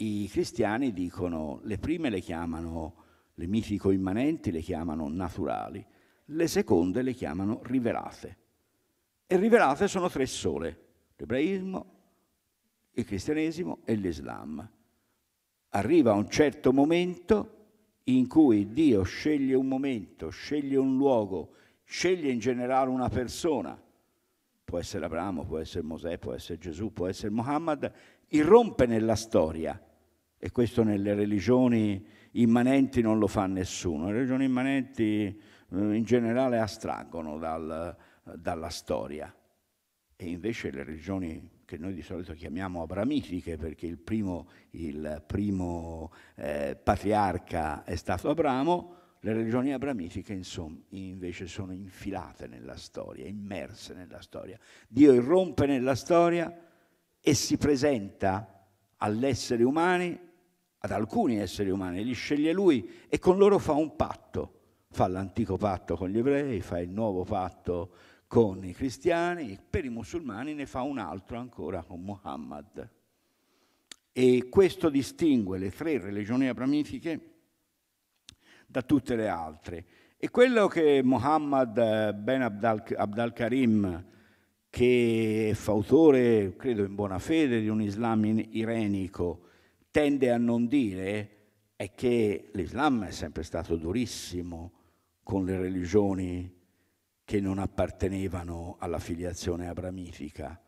I cristiani dicono, le prime le chiamano le mitico immanenti le chiamano naturali, le seconde le chiamano rivelate. E rivelate sono tre sole, l'ebraismo, il cristianesimo e l'islam. Arriva un certo momento in cui Dio sceglie un momento, sceglie un luogo, sceglie in generale una persona, può essere Abramo, può essere Mosè, può essere Gesù, può essere Muhammad, irrompe nella storia e questo nelle religioni immanenti non lo fa nessuno, le ragioni immanenti eh, in generale astraggono dal, dalla storia e invece le religioni che noi di solito chiamiamo abramitiche perché il primo, il primo eh, patriarca è stato Abramo, le religioni abramitiche insomma, invece sono infilate nella storia, immerse nella storia. Dio irrompe nella storia e si presenta all'essere umani ad alcuni esseri umani, li sceglie lui e con loro fa un patto. Fa l'antico patto con gli ebrei, fa il nuovo patto con i cristiani, per i musulmani ne fa un altro ancora con Muhammad. E questo distingue le tre religioni abramitiche da tutte le altre. E quello che Muhammad eh, ben Abdal, Karim, che è fautore, credo in buona fede, di un Islam irenico, tende a non dire è che l'Islam è sempre stato durissimo con le religioni che non appartenevano alla filiazione abramifica.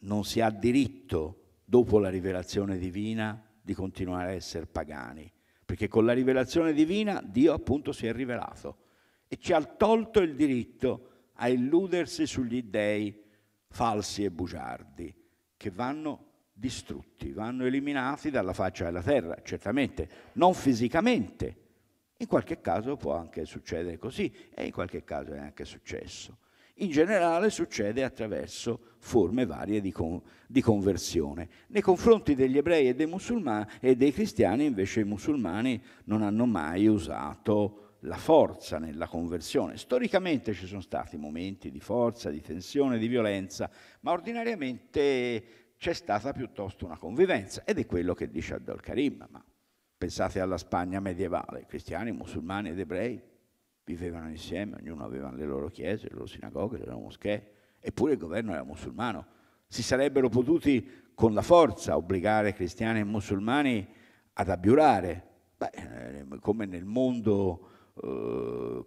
Non si ha diritto, dopo la rivelazione divina, di continuare a essere pagani, perché con la rivelazione divina Dio appunto si è rivelato e ci ha tolto il diritto a illudersi sugli dèi falsi e bugiardi che vanno distrutti, vanno eliminati dalla faccia della terra, certamente, non fisicamente. In qualche caso può anche succedere così e in qualche caso è anche successo. In generale succede attraverso forme varie di, con, di conversione. Nei confronti degli ebrei e dei, musulmani, e dei cristiani invece i musulmani non hanno mai usato la forza nella conversione. Storicamente ci sono stati momenti di forza, di tensione, di violenza, ma ordinariamente c'è stata piuttosto una convivenza ed è quello che dice Abdel Karim, ma pensate alla Spagna medievale, cristiani, musulmani ed ebrei vivevano insieme, ognuno aveva le loro chiese, le loro sinagoghe, le loro moschee, eppure il governo era musulmano. Si sarebbero potuti con la forza obbligare cristiani e musulmani ad abbiurare, Beh, eh, come nel mondo eh,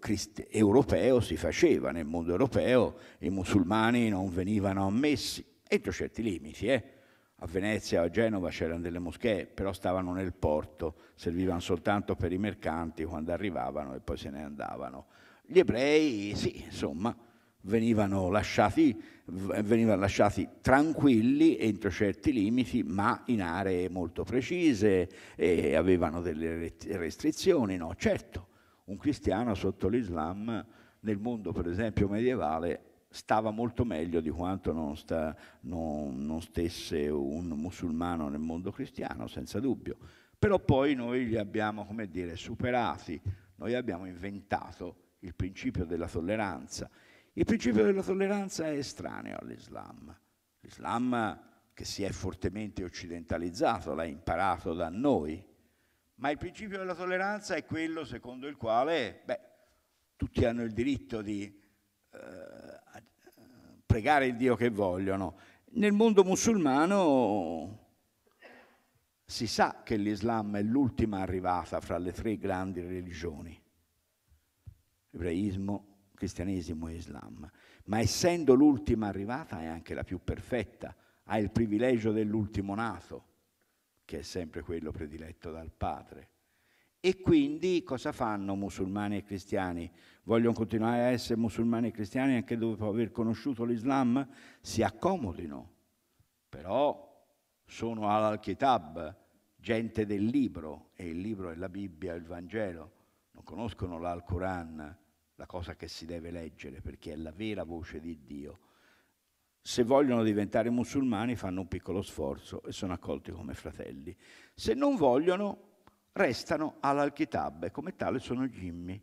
europeo si faceva, nel mondo europeo i musulmani non venivano ammessi entro certi limiti. Eh. A Venezia o a Genova c'erano delle moschee, però stavano nel porto, servivano soltanto per i mercanti quando arrivavano e poi se ne andavano. Gli ebrei, sì, insomma, venivano lasciati, venivano lasciati tranquilli entro certi limiti, ma in aree molto precise e avevano delle restrizioni. No, certo, un cristiano sotto l'Islam nel mondo, per esempio, medievale stava molto meglio di quanto non, sta, non, non stesse un musulmano nel mondo cristiano, senza dubbio. Però poi noi li abbiamo, come dire, superati, noi abbiamo inventato il principio della tolleranza. Il principio della tolleranza è estraneo all'Islam. L'Islam che si è fortemente occidentalizzato, l'ha imparato da noi, ma il principio della tolleranza è quello secondo il quale beh, tutti hanno il diritto di eh, pregare il Dio che vogliono. Nel mondo musulmano si sa che l'Islam è l'ultima arrivata fra le tre grandi religioni, ebraismo, cristianesimo e Islam, ma essendo l'ultima arrivata è anche la più perfetta, ha il privilegio dell'ultimo nato, che è sempre quello prediletto dal padre. E quindi cosa fanno musulmani e cristiani? vogliono continuare a essere musulmani e cristiani anche dopo aver conosciuto l'Islam, si accomodino, però sono al kitab gente del libro, e il libro è la Bibbia, il Vangelo, non conoscono l'Al-Quran, la cosa che si deve leggere perché è la vera voce di Dio. Se vogliono diventare musulmani fanno un piccolo sforzo e sono accolti come fratelli. Se non vogliono restano all'Al-Kitab e come tale sono Jimmy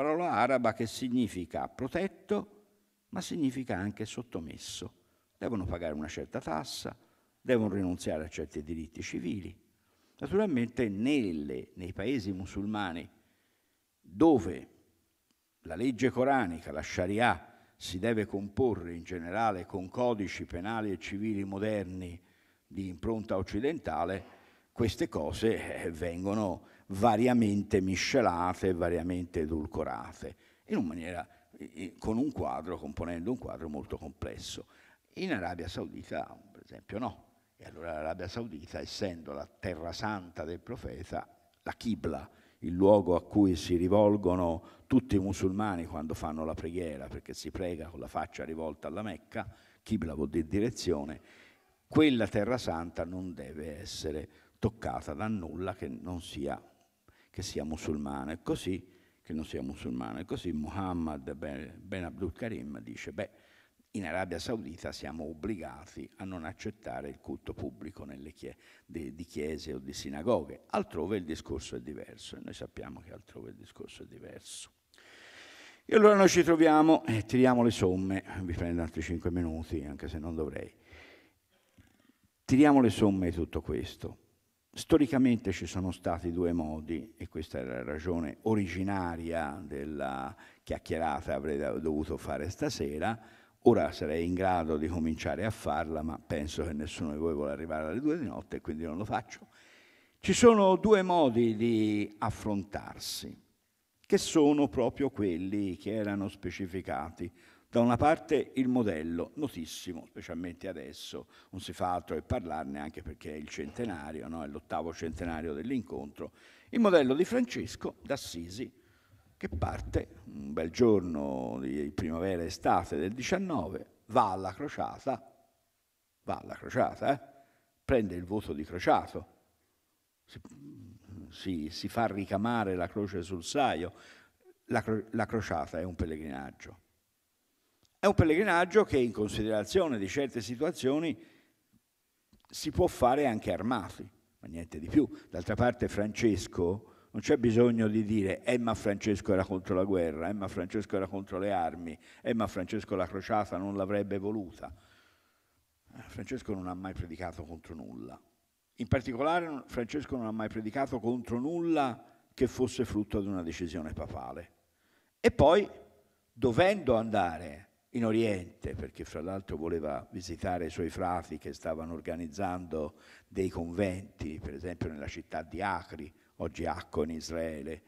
parola araba che significa protetto, ma significa anche sottomesso. Devono pagare una certa tassa, devono rinunziare a certi diritti civili. Naturalmente nelle, nei paesi musulmani dove la legge coranica, la sharia, si deve comporre in generale con codici penali e civili moderni di impronta occidentale, queste cose eh, vengono variamente miscelate, variamente edulcorate, in maniera, con un quadro, componendo un quadro molto complesso. In Arabia Saudita, per esempio, no. E allora l'Arabia Saudita, essendo la terra santa del profeta, la Qibla, il luogo a cui si rivolgono tutti i musulmani quando fanno la preghiera, perché si prega con la faccia rivolta alla Mecca, Qibla vuol dire direzione, quella terra santa non deve essere toccata da nulla che non sia che sia musulmano, è così che non sia musulmano. E così Muhammad Ben Abdul Karim dice, beh, in Arabia Saudita siamo obbligati a non accettare il culto pubblico chie- di, di chiese o di sinagoghe, altrove il discorso è diverso e noi sappiamo che altrove il discorso è diverso. E allora noi ci troviamo e eh, tiriamo le somme, vi prendo altri cinque minuti anche se non dovrei, tiriamo le somme di tutto questo. Storicamente ci sono stati due modi, e questa era la ragione originaria della chiacchierata che avrei dovuto fare stasera. Ora sarei in grado di cominciare a farla, ma penso che nessuno di voi vuole arrivare alle due di notte, quindi non lo faccio. Ci sono due modi di affrontarsi, che sono proprio quelli che erano specificati da una parte il modello, notissimo, specialmente adesso, non si fa altro che parlarne anche perché è il centenario, no? è l'ottavo centenario dell'incontro, il modello di Francesco d'Assisi che parte un bel giorno di primavera-estate del 19, va alla crociata, va alla crociata, eh? prende il voto di crociato, si, si, si, fa ricamare la croce sul saio, la, la crociata è un pellegrinaggio è un pellegrinaggio che in considerazione di certe situazioni si può fare anche armati, ma niente di più. D'altra parte Francesco non c'è bisogno di dire eh ma Francesco era contro la guerra, eh ma Francesco era contro le armi, eh ma Francesco la crociata non l'avrebbe voluta. Eh, Francesco non ha mai predicato contro nulla. In particolare Francesco non ha mai predicato contro nulla che fosse frutto di una decisione papale. E poi, dovendo andare in Oriente, perché fra l'altro voleva visitare i suoi frati che stavano organizzando dei conventi, per esempio nella città di Acri, oggi Acco in Israele.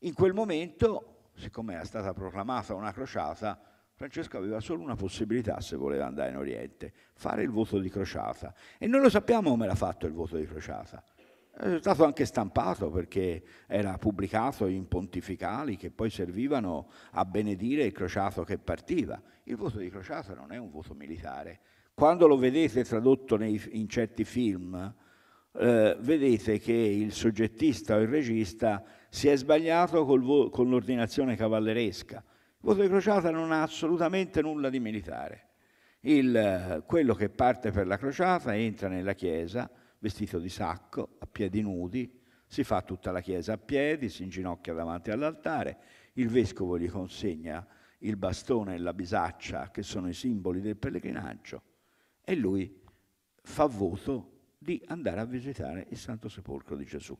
In quel momento, siccome era stata proclamata una crociata, Francesco aveva solo una possibilità se voleva andare in Oriente, fare il voto di crociata. E noi lo sappiamo come l'ha fatto il voto di crociata. È stato anche stampato perché era pubblicato in pontificali che poi servivano a benedire il crociato che partiva. Il voto di crociato non è un voto militare. Quando lo vedete tradotto nei, in certi film, eh, vedete che il soggettista o il regista si è sbagliato vo- con l'ordinazione cavalleresca. Il voto di crociata non ha assolutamente nulla di militare. Il, quello che parte per la crociata entra nella chiesa, vestito di sacco, a piedi nudi, si fa tutta la chiesa a piedi, si inginocchia davanti all'altare, il vescovo gli consegna il bastone e la bisaccia, che sono i simboli del pellegrinaggio, e lui fa voto di andare a visitare il Santo Sepolcro di Gesù.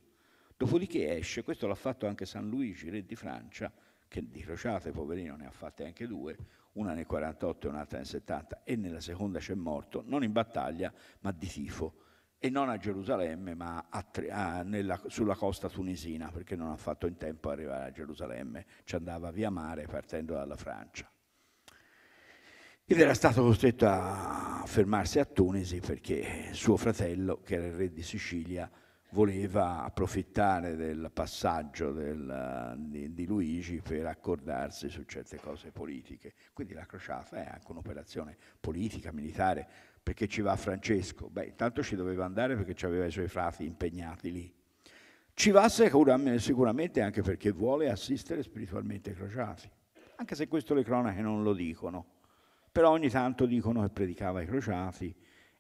Dopodiché esce, questo l'ha fatto anche San Luigi, re di Francia, che di crociate, poverino, ne ha fatte anche due, una nel 48 e un'altra nel 70, e nella seconda c'è morto, non in battaglia, ma di tifo e non a Gerusalemme ma a, a, nella, sulla costa tunisina perché non ha fatto in tempo ad arrivare a Gerusalemme, ci andava via mare partendo dalla Francia. Ed era stato costretto a fermarsi a Tunisi perché suo fratello, che era il re di Sicilia, voleva approfittare del passaggio del, di, di, Luigi per accordarsi su certe cose politiche. Quindi la crociata è anche un'operazione politica, militare, perché ci va Francesco? Beh, intanto ci doveva andare perché ci aveva i suoi frati impegnati lì. Ci va sicuramente anche perché vuole assistere spiritualmente ai crociati, anche se questo le cronache non lo dicono, però ogni tanto dicono che predicava ai crociati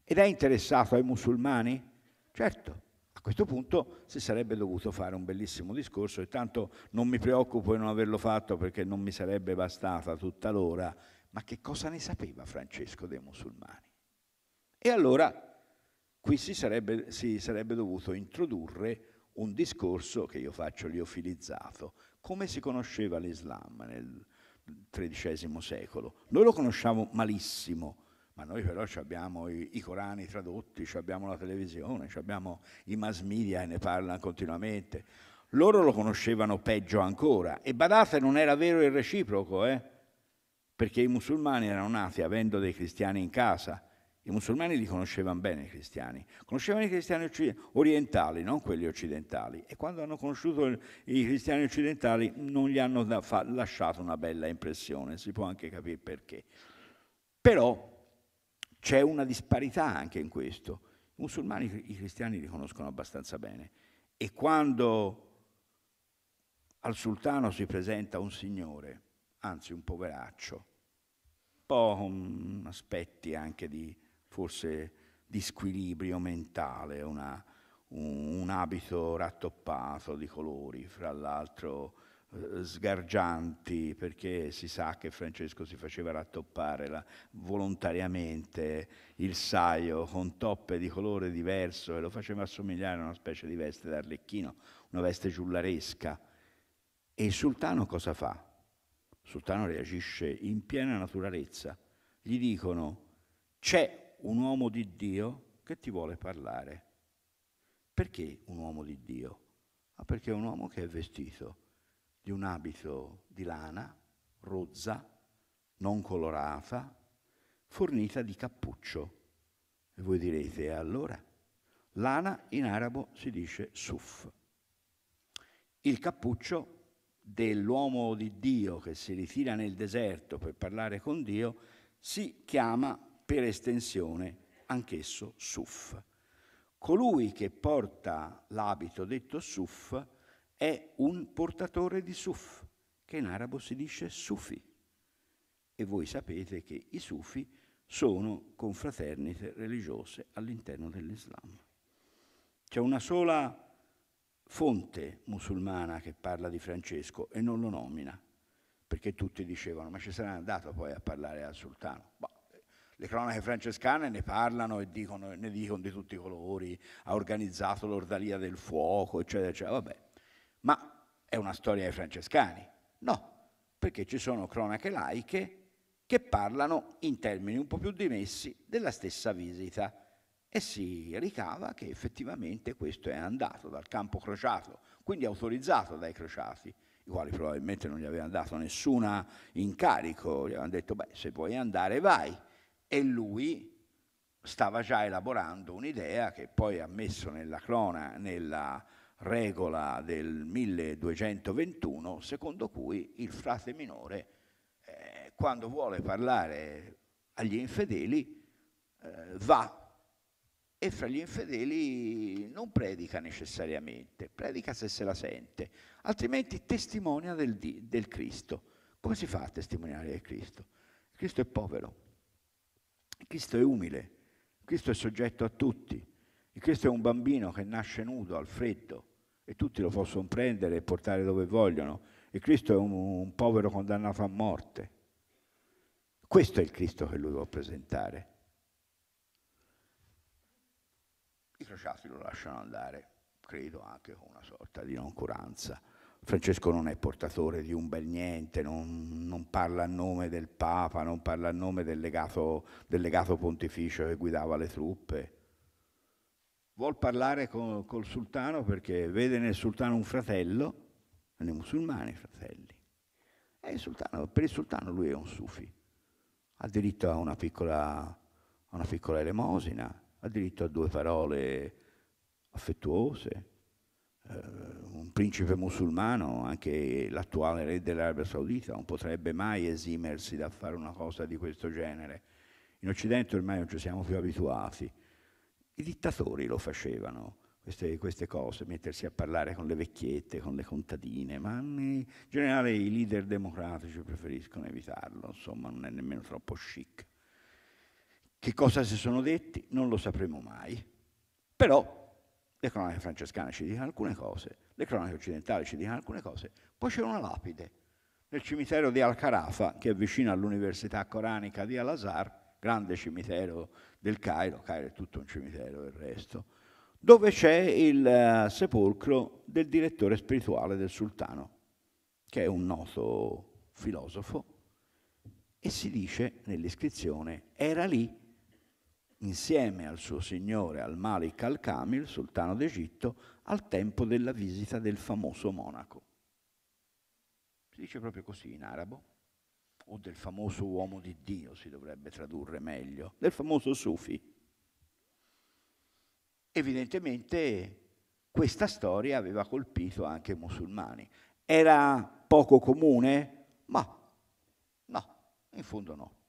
ed è interessato ai musulmani? Certo, a questo punto si sarebbe dovuto fare un bellissimo discorso e tanto non mi preoccupo di non averlo fatto perché non mi sarebbe bastata tutta l'ora, ma che cosa ne sapeva Francesco dei musulmani? E allora qui si sarebbe, si sarebbe dovuto introdurre un discorso che io faccio liofilizzato. Come si conosceva l'Islam nel XIII secolo? Noi lo conosciamo malissimo, ma noi però abbiamo i, i, Corani tradotti, abbiamo la televisione, abbiamo i mass media e ne parlano continuamente. Loro lo conoscevano peggio ancora e badate non era vero il reciproco, eh? perché i musulmani erano nati avendo dei cristiani in casa i musulmani li conoscevano bene i cristiani, conoscevano i cristiani orientali, non quelli occidentali, e quando hanno conosciuto i cristiani occidentali non gli hanno lasciato una bella impressione, si può anche capire perché. Però c'è una disparità anche in questo. I musulmani i cristiani li conoscono abbastanza bene e quando al sultano si presenta un signore, anzi un poveraccio, un po' con aspetti anche di forse di squilibrio mentale, una, un, un, abito rattoppato di colori, fra l'altro eh, sgargianti perché si sa che Francesco si faceva rattoppare la, volontariamente il saio con toppe di colore diverso e lo faceva assomigliare a una specie di veste d'arlecchino, una veste giullaresca. E il sultano cosa fa? Il sultano reagisce in piena naturalezza. Gli dicono c'è un uomo di Dio che ti vuole parlare. Perché un uomo di Dio? Ma ah, perché è un uomo che è vestito di un abito di lana, rozza, non colorata, fornita di cappuccio. E voi direte, allora, lana in arabo si dice suf. Il cappuccio dell'uomo di Dio che si ritira nel deserto per parlare con Dio si chiama per estensione anch'esso suf. Colui che porta l'abito detto suf è un portatore di suf, che in arabo si dice sufi. E voi sapete che i sufi sono confraternite religiose all'interno dell'Islam. C'è una sola fonte musulmana che parla di Francesco e non lo nomina, perché tutti dicevano ma ci sarà andato poi a parlare al sultano. Boh, le cronache francescane ne parlano e dicono, ne dicono di tutti i colori, ha organizzato l'ordalia del fuoco, eccetera, eccetera, vabbè. Ma è una storia dei francescani? No, perché ci sono cronache laiche che parlano in termini un po' più dimessi della stessa visita e si ricava che effettivamente questo è andato dal campo crociato, quindi autorizzato dai crociati, i quali probabilmente non gli avevano dato nessun incarico, gli avevano detto beh se vuoi andare vai e lui stava già elaborando un'idea che poi ha messo nella clona, nella regola del 1221, secondo cui il frate minore, eh, quando vuole parlare agli infedeli, eh, va e fra gli infedeli non predica necessariamente, predica se se la sente, altrimenti testimonia del, del Cristo. Come si fa a testimoniare del Cristo? Cristo è povero, Cristo è umile, Cristo è soggetto a tutti. E Cristo è un bambino che nasce nudo al freddo e tutti lo possono prendere e portare dove vogliono. E Cristo è un, un povero condannato a morte. Questo è il Cristo che lui vuole presentare. I crociati lo lasciano andare, credo anche con una sorta di noncuranza. Francesco non è portatore di un bel niente, non, non, parla a nome del Papa, non parla a nome del legato, del legato pontificio che guidava le truppe. Vuol parlare con, col sultano perché vede nel sultano un fratello, nei musulmani fratelli. E il sultano, per il sultano lui è un sufi, ha diritto a una piccola, a una piccola elemosina, ha diritto a due parole affettuose eh, un principe musulmano, anche l'attuale re dell'Arabia Saudita, non potrebbe mai esimersi da fare una cosa di questo genere. In Occidente ormai non ci siamo più abituati. I dittatori lo facevano, queste, queste cose, mettersi a parlare con le vecchiette, con le contadine, ma in generale i leader democratici preferiscono evitarlo, insomma non è nemmeno troppo chic. Che cosa si sono detti non lo sapremo mai. Però le cronache francescane ci dicono alcune cose, le cronache occidentali ci dicono alcune cose, poi c'è una lapide nel cimitero di al karafa che è vicino all'Università Coranica di Al-Azhar, grande cimitero del Cairo, Cairo è tutto un cimitero il resto, dove c'è il eh, sepolcro del direttore spirituale del sultano, che è un noto filosofo, e si dice nell'iscrizione, era lì insieme al suo signore al-Malik al-Kamil, sultano d'Egitto, al tempo della visita del famoso monaco. Si dice proprio così in arabo, o del famoso uomo di Dio si dovrebbe tradurre meglio, del famoso Sufi. Evidentemente questa storia aveva colpito anche i musulmani. Era poco comune? Ma no, in fondo no.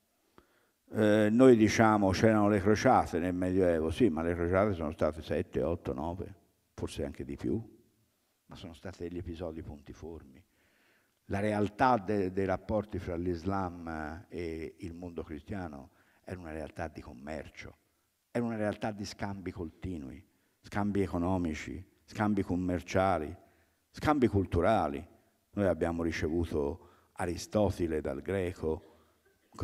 Eh, noi diciamo c'erano le crociate nel Medioevo, sì, ma le crociate sono state 7, 8, 9, forse anche di più, ma sono stati degli episodi puntiformi. La realtà de- dei rapporti fra l'Islam eh, e il mondo cristiano era una realtà di commercio, era una realtà di scambi continui, scambi economici, scambi commerciali, scambi culturali. Noi abbiamo ricevuto Aristotile dal greco,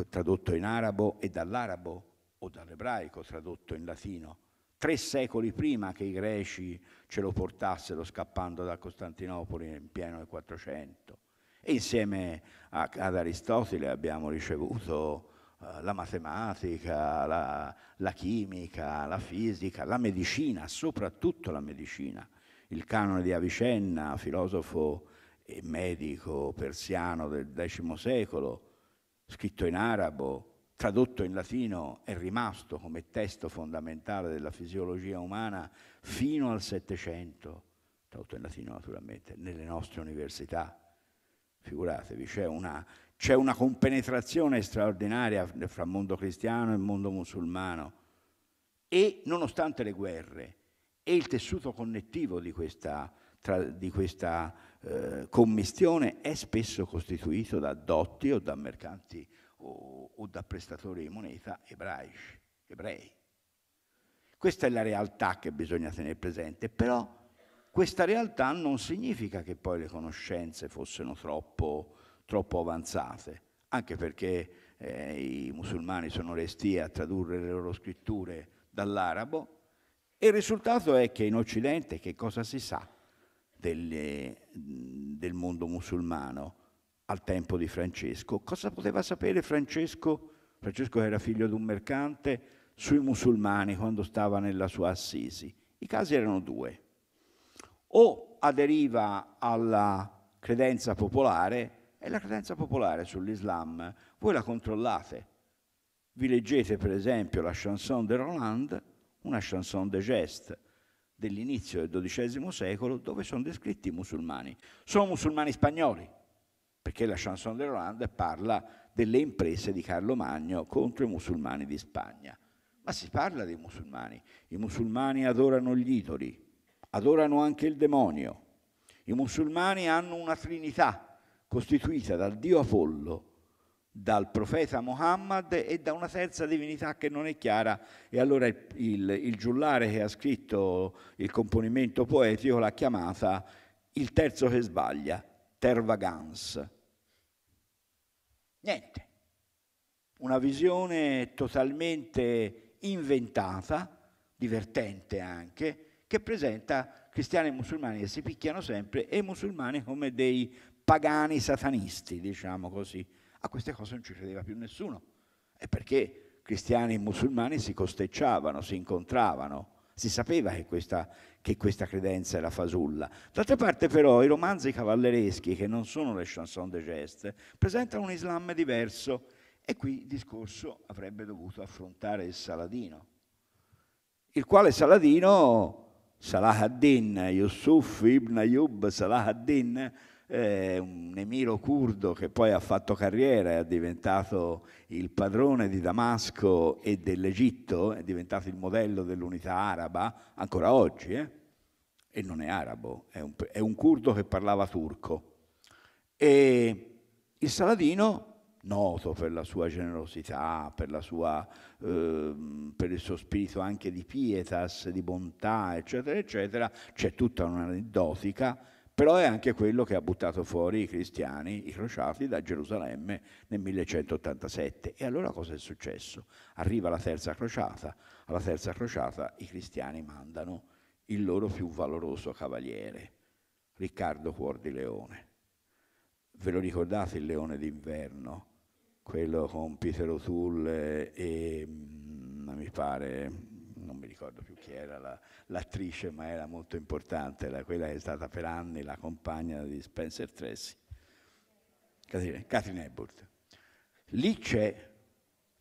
tradotto in arabo e dall'arabo o dall'ebraico tradotto in latino, tre secoli prima che i greci ce lo portassero scappando da Costantinopoli in pieno del 400. E insieme a, ad Aristotele abbiamo ricevuto uh, la matematica, la, la chimica, la fisica, la medicina, soprattutto la medicina. Il canone di Avicenna, filosofo e medico persiano del X secolo, scritto in arabo, tradotto in latino, è rimasto come testo fondamentale della fisiologia umana fino al Settecento, tradotto in latino naturalmente, nelle nostre università. Figuratevi, c'è una, c'è una compenetrazione straordinaria fra mondo cristiano e mondo musulmano. E nonostante le guerre e il tessuto connettivo di questa, tra, di questa eh, commistione è spesso costituito da dotti o da mercanti o, o da prestatori di moneta ebraici, ebrei. Questa è la realtà che bisogna tenere presente, però questa realtà non significa che poi le conoscenze fossero troppo, troppo avanzate, anche perché eh, i musulmani sono resti a tradurre le loro scritture dall'arabo e il risultato è che in Occidente che cosa si sa? delle, del mondo musulmano al tempo di Francesco. Cosa poteva sapere Francesco? Francesco era figlio di un mercante sui musulmani quando stava nella sua assisi. I casi erano due. O aderiva alla credenza popolare, e la credenza popolare sull'Islam voi la controllate. Vi leggete per esempio la chanson de Roland, una chanson de geste, dell'inizio del XII secolo dove sono descritti i musulmani. Sono musulmani spagnoli, perché la chanson dell'Olanda parla delle imprese di Carlo Magno contro i musulmani di Spagna. Ma si parla dei musulmani. I musulmani adorano gli idoli, adorano anche il demonio. I musulmani hanno una trinità costituita dal dio Apollo, dal profeta Muhammad e da una terza divinità che non è chiara e allora il, il, il giullare che ha scritto il componimento poetico l'ha chiamata il terzo che sbaglia, Tervagans. Niente, una visione totalmente inventata, divertente anche, che presenta cristiani e musulmani che si picchiano sempre e i musulmani come dei pagani satanisti, diciamo così a queste cose non ci credeva più nessuno. E perché cristiani e musulmani si costecciavano, si incontravano. Si sapeva che questa, che questa credenza era fasulla. D'altra parte però i romanzi cavallereschi, che non sono le chanson de geste, presentano un Islam diverso e qui il discorso avrebbe dovuto affrontare il Saladino, il quale Saladino, Salah ad-Din, Yusuf ibn Ayyub Salah ad-Din, eh, un emiro curdo che poi ha fatto carriera e è diventato il padrone di Damasco e dell'Egitto, è diventato il modello dell'unità araba ancora oggi, eh? e non è arabo, è un, curdo che parlava turco. E il Saladino noto per la sua generosità, per, la sua, eh, per, il suo spirito anche di pietas, di bontà, eccetera, eccetera, c'è tutta un'aneddotica però è anche quello che ha buttato fuori i cristiani, i crociati da Gerusalemme nel 1187. E allora cosa è successo? Arriva la terza crociata, alla terza crociata i cristiani mandano il loro più valoroso cavaliere, Riccardo Cuor di Leone. Ve lo ricordate il leone d'inverno? Quello con Peter O'Toole e, mm, mi pare, non mi ricordo più chi era la, l'attrice, ma era molto importante, era quella che è stata per anni la compagna di Spencer Tracy, Catherine, Catherine Hepburn. Lì c'è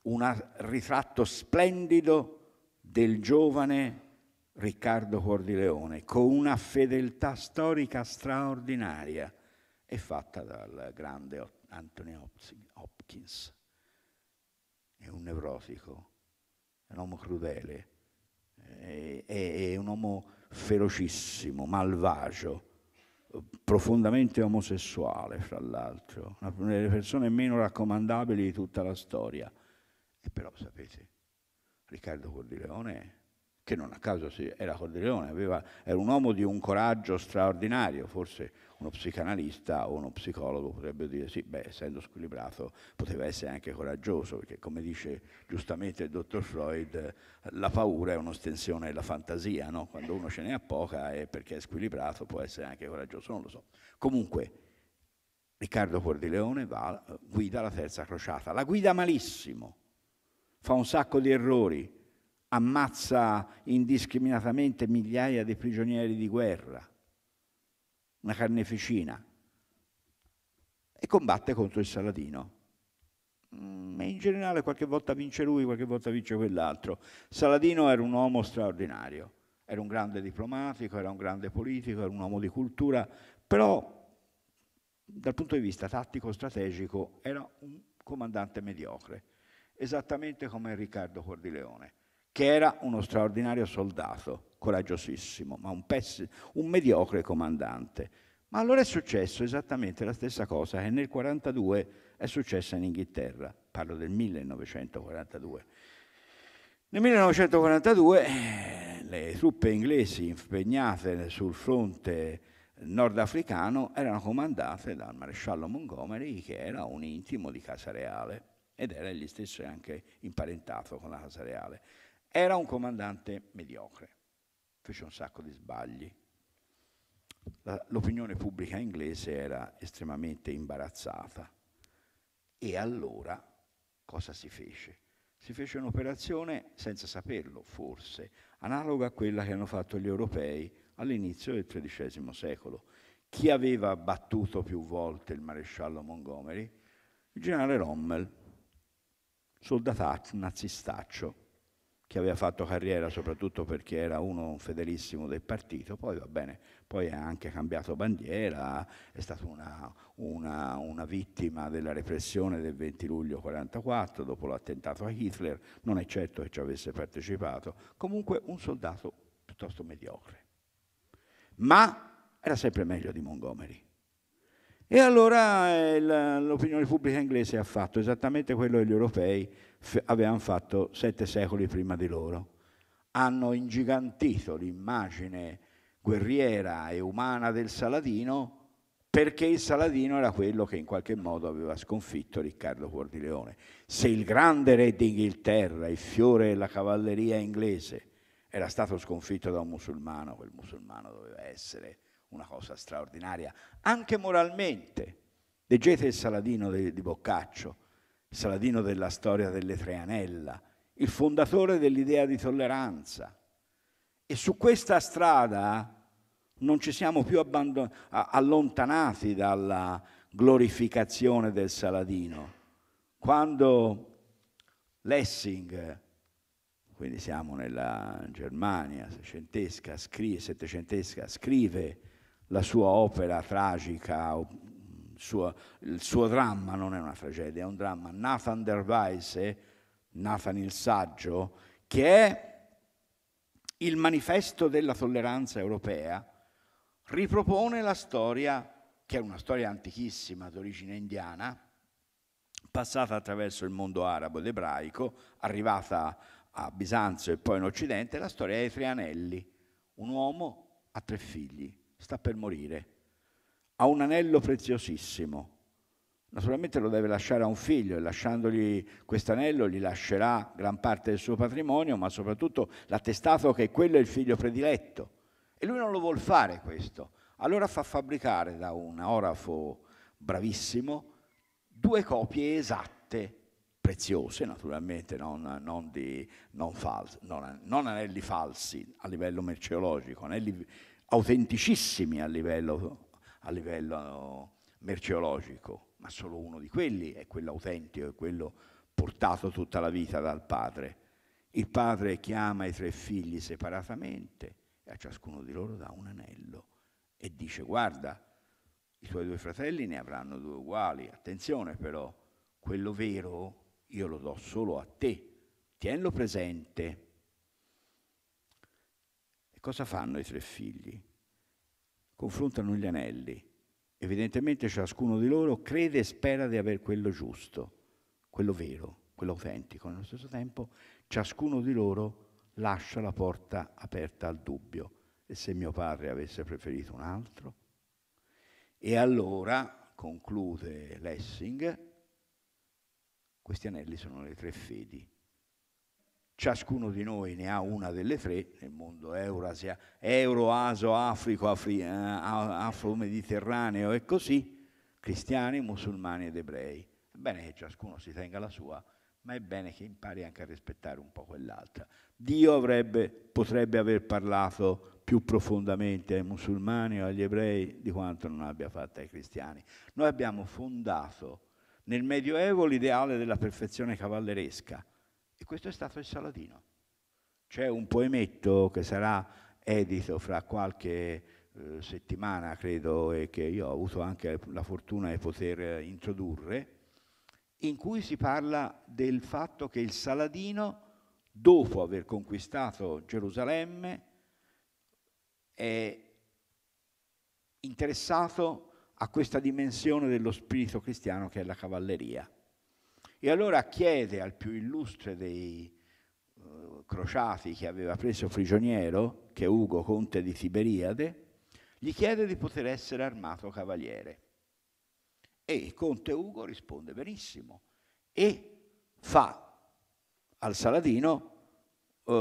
un ritratto splendido del giovane Riccardo Cuor di Leone, con una fedeltà storica straordinaria, è fatta dal grande Anthony Hopkins. È un nevrosico, è un uomo crudele, è, è un uomo ferocissimo, malvagio, profondamente omosessuale, fra l'altro, una delle persone meno raccomandabili di tutta la storia. E però sapete, Riccardo Cordileone, che non a caso era Cordileone, aveva, era un uomo di un coraggio straordinario, forse uno psicanalista o uno psicologo potrebbe dire sì, beh, essendo squilibrato poteva essere anche coraggioso, perché come dice giustamente il dottor Freud, la paura è un'ostensione della fantasia, no? quando uno ce ne ha poca è perché è squilibrato, può essere anche coraggioso, non lo so. Comunque, Riccardo Cordileone va, guida la terza crociata, la guida malissimo, fa un sacco di errori, ammazza indiscriminatamente migliaia di prigionieri di guerra, una carneficina, e combatte contro il Saladino. Mm, e in generale qualche volta vince lui, qualche volta vince quell'altro. Saladino era un uomo straordinario, era un grande diplomatico, era un grande politico, era un uomo di cultura, però dal punto di vista tattico-strategico era un comandante mediocre, esattamente come Riccardo Cordileone che era uno straordinario soldato, coraggiosissimo, ma un, pezzo, un mediocre comandante. Ma allora è successo esattamente la stessa cosa che nel 1942 è successa in Inghilterra, parlo del 1942. Nel 1942 eh, le truppe inglesi impegnate sul fronte nordafricano erano comandate dal maresciallo Montgomery, che era un intimo di Casa Reale ed era egli stesso anche imparentato con la Casa Reale. Era un comandante mediocre, fece un sacco di sbagli. La, l'opinione pubblica inglese era estremamente imbarazzata. E allora cosa si fece? Si fece un'operazione, senza saperlo forse, analoga a quella che hanno fatto gli europei all'inizio del XIII secolo. Chi aveva battuto più volte il maresciallo Montgomery? Il generale Rommel, soldataccio, nazistaccio, che aveva fatto carriera soprattutto perché era uno fedelissimo del partito, poi va bene, poi ha anche cambiato bandiera, è stata una, una, una vittima della repressione del 20 luglio 1944 dopo l'attentato a Hitler, non è certo che ci avesse partecipato, comunque un soldato piuttosto mediocre. Ma era sempre meglio di Montgomery. E allora eh, l'opinione pubblica inglese ha fatto esattamente quello che gli europei avevano fatto sette secoli prima di loro. Hanno ingigantito l'immagine guerriera e umana del Saladino perché il Saladino era quello che in qualche modo aveva sconfitto Riccardo di Leone. Se il grande re d'Inghilterra, il fiore della cavalleria inglese, era stato sconfitto da un musulmano, quel musulmano doveva essere una cosa straordinaria, anche moralmente. Leggete il Saladino di, di Boccaccio, il Saladino della storia delle tre anella, il fondatore dell'idea di tolleranza. E su questa strada non ci siamo più abbandon- allontanati dalla glorificazione del Saladino. Quando Lessing, quindi siamo nella Germania settecentesca, scrive, settecentesca, scrive la sua opera tragica, il suo, il suo dramma non è una tragedia, è un dramma. Nathan der Weisse, Nathan il saggio, che è il manifesto della tolleranza europea, ripropone la storia, che è una storia antichissima d'origine indiana, passata attraverso il mondo arabo ed ebraico, arrivata a Bisanzio e poi in Occidente, la storia dei tre anelli, un uomo ha tre figli sta per morire, ha un anello preziosissimo. Naturalmente lo deve lasciare a un figlio e lasciandogli quest'anello gli lascerà gran parte del suo patrimonio, ma soprattutto l'attestato che quello è il figlio prediletto. E lui non lo vuole fare questo. Allora fa fabbricare da un orafo bravissimo due copie esatte, preziose naturalmente, non, non, di, non, false, non anelli falsi a livello merceologico, anelli autenticissimi a livello, a livello merceologico, ma solo uno di quelli è quello autentico, è quello portato tutta la vita dal padre. Il padre chiama i tre figli separatamente e a ciascuno di loro dà un anello e dice guarda, i tuoi due fratelli ne avranno due uguali, attenzione però, quello vero io lo do solo a te, tienilo presente cosa fanno i tre figli? Confrontano gli anelli. Evidentemente ciascuno di loro crede e spera di avere quello giusto, quello vero, quello autentico. Nello stesso tempo ciascuno di loro lascia la porta aperta al dubbio. E se mio padre avesse preferito un altro? E allora, conclude Lessing, questi anelli sono le tre fedi Ciascuno di noi ne ha una delle tre nel mondo Eurasia, Euro, Aso, Africo, Afri, eh, Afro-Mediterraneo e così, cristiani, musulmani ed ebrei. È bene che ciascuno si tenga la sua, ma è bene che impari anche a rispettare un po' quell'altra. Dio avrebbe, potrebbe aver parlato più profondamente ai musulmani o agli ebrei di quanto non abbia fatto ai cristiani. Noi abbiamo fondato nel Medioevo l'ideale della perfezione cavalleresca e questo è stato il Saladino. C'è un poemetto che sarà edito fra qualche eh, settimana, credo, e che io ho avuto anche la fortuna di poter eh, introdurre, in cui si parla del fatto che il Saladino, dopo aver conquistato Gerusalemme, è interessato a questa dimensione dello spirito cristiano che è la cavalleria. E allora chiede al più illustre dei uh, crociati che aveva preso prigioniero, che è Ugo Conte di Tiberiade, gli chiede di poter essere armato cavaliere. E il conte Ugo risponde benissimo e fa al Saladino uh,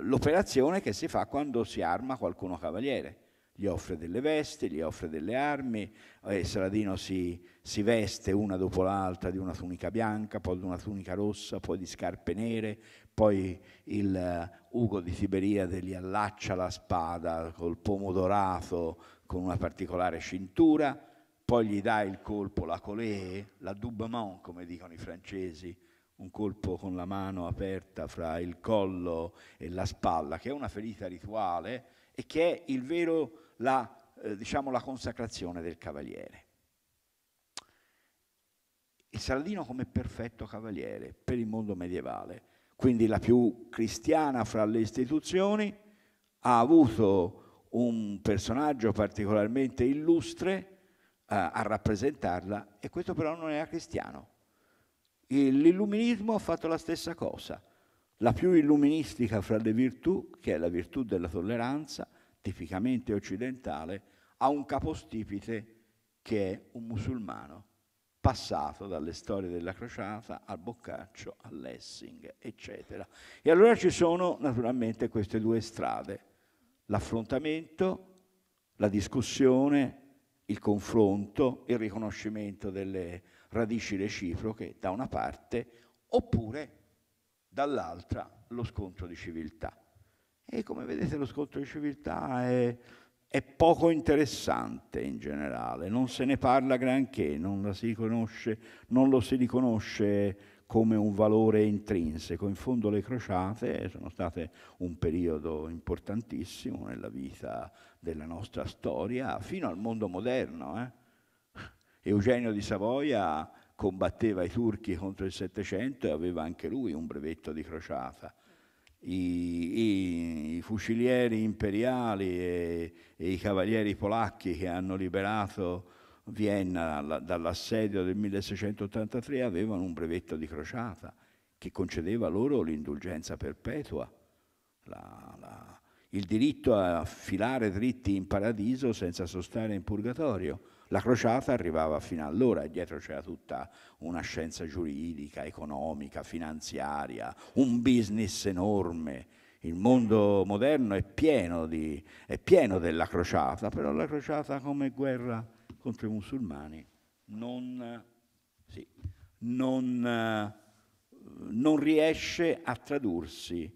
l'operazione che si fa quando si arma qualcuno cavaliere gli offre delle vesti, gli offre delle armi, e eh, Saladino si, si veste una dopo l'altra di una tunica bianca, poi di una tunica rossa, poi di scarpe nere, poi il uh, Ugo di Tiberiade gli allaccia la spada col pomo dorato con una particolare cintura, poi gli dà il colpo, la colée, la doublement come dicono i francesi, un colpo con la mano aperta fra il collo e la spalla, che è una ferita rituale e che è il vero la, eh, diciamo, la consacrazione del cavaliere. Il Saladino come perfetto cavaliere per il mondo medievale, quindi la più cristiana fra le istituzioni, ha avuto un personaggio particolarmente illustre eh, a rappresentarla e questo però non era cristiano. L'illuminismo ha fatto la stessa cosa. La più illuministica fra le virtù, che è la virtù della tolleranza, tipicamente occidentale, ha un capostipite che è un musulmano, passato dalle storie della crociata al Boccaccio, a Lessing, eccetera. E allora ci sono naturalmente queste due strade, l'affrontamento, la discussione, il confronto, il riconoscimento delle radici reciproche da una parte, oppure dall'altra lo scontro di civiltà. E come vedete lo scontro di civiltà è, è poco interessante in generale, non se ne parla granché, non, si riconosce, non lo si riconosce come un valore intrinseco. In fondo le crociate sono state un periodo importantissimo nella vita della nostra storia, fino al mondo moderno. Eh? Eugenio di Savoia combatteva i turchi contro il Settecento e aveva anche lui un brevetto di crociata i, i, i fucilieri imperiali e, e, i cavalieri polacchi che hanno liberato Vienna dall'assedio del 1683 avevano un brevetto di crociata che concedeva loro l'indulgenza perpetua, la, la, il diritto a filare dritti in paradiso senza sostare in purgatorio la crociata arrivava fino allora e dietro c'era tutta una scienza giuridica, economica, finanziaria, un business enorme. Il mondo moderno è pieno, di, è pieno della crociata, però la crociata come guerra contro i musulmani non, sì, non, non riesce a tradursi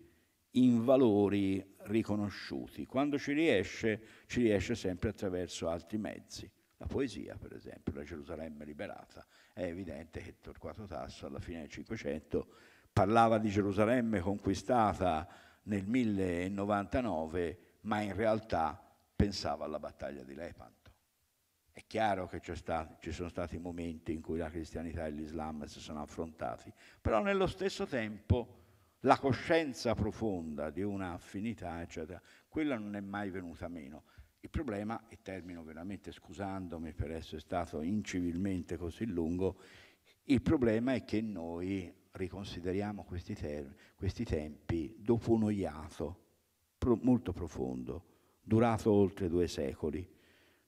in valori riconosciuti. Quando ci riesce, ci riesce sempre attraverso altri mezzi la poesia, per esempio, la Gerusalemme liberata, è evidente che Torquato Tasso alla fine del Cinquecento parlava di Gerusalemme conquistata nel 1099, ma in realtà pensava alla battaglia di Lepanto. È chiaro che stato, ci sono stati momenti in cui la cristianità e l'Islam si sono affrontati, però nello stesso tempo la coscienza profonda di una affinità, eccetera, quella non è mai venuta meno. Il problema, e termino veramente scusandomi per essere stato incivilmente così lungo, il problema è che noi riconsideriamo questi, questi tempi dopo un oiato pro- molto profondo, durato oltre due secoli.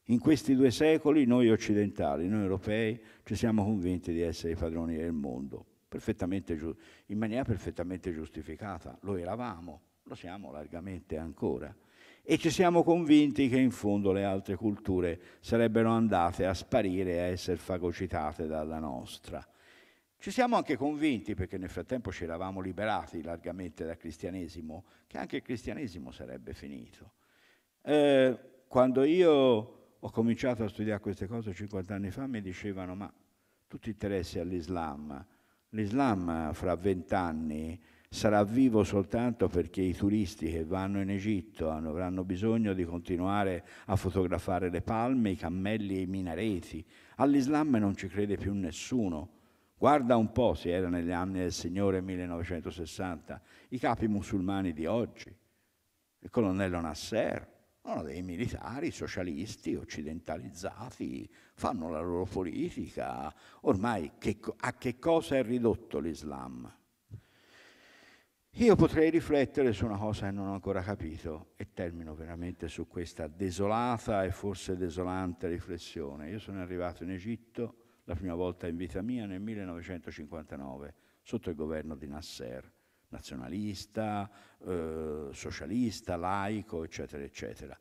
In questi due secoli noi occidentali, noi europei, ci siamo convinti di essere i padroni del mondo, giu- in maniera perfettamente giustificata. Lo eravamo, lo siamo largamente ancora e ci siamo convinti che in fondo le altre culture sarebbero andate a sparire e a essere fagocitate dalla nostra. Ci siamo anche convinti, perché nel frattempo ci eravamo liberati largamente dal cristianesimo, che anche il cristianesimo sarebbe finito. Eh, quando io ho cominciato a studiare queste cose 50 anni fa mi dicevano ma tu ti interessi all'Islam? L'Islam fra vent'anni sarà vivo soltanto perché i turisti che vanno in Egitto avranno bisogno di continuare a fotografare le palme, i cammelli e i minareti. All'Islam non ci crede più nessuno. Guarda un po', si era negli anni del Signore 1960, i capi musulmani di oggi, il colonnello Nasser, sono dei militari socialisti occidentalizzati, fanno la loro politica. Ormai che, a che cosa è ridotto l'Islam? Io potrei riflettere su una cosa che non ho ancora capito e termino veramente su questa desolata e forse desolante riflessione. Io sono arrivato in Egitto la prima volta in vita mia nel 1959 sotto il governo di Nasser, nazionalista, eh, socialista, laico, eccetera, eccetera.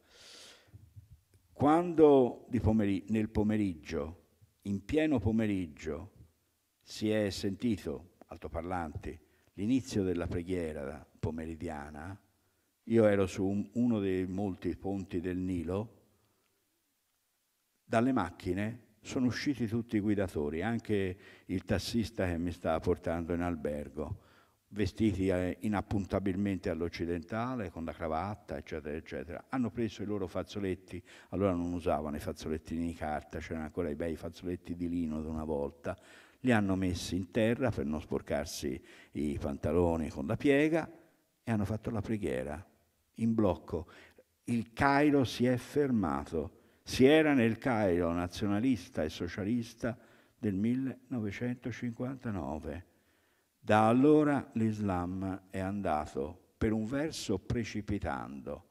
Quando pomeri- nel pomeriggio, in pieno pomeriggio, si è sentito altoparlanti l'inizio della preghiera pomeridiana, io ero su un, uno dei molti ponti del Nilo, dalle macchine sono usciti tutti i guidatori, anche il tassista che mi stava portando in albergo, vestiti eh, inappuntabilmente all'occidentale, con la cravatta, eccetera, eccetera. Hanno preso i loro fazzoletti, allora non usavano i fazzolettini di carta, c'erano ancora i bei fazzoletti di lino di una volta, li hanno messi in terra per non sporcarsi i pantaloni con la piega e hanno fatto la preghiera in blocco. Il Cairo si è fermato, si era nel Cairo nazionalista e socialista del 1959. Da allora l'Islam è andato per un verso precipitando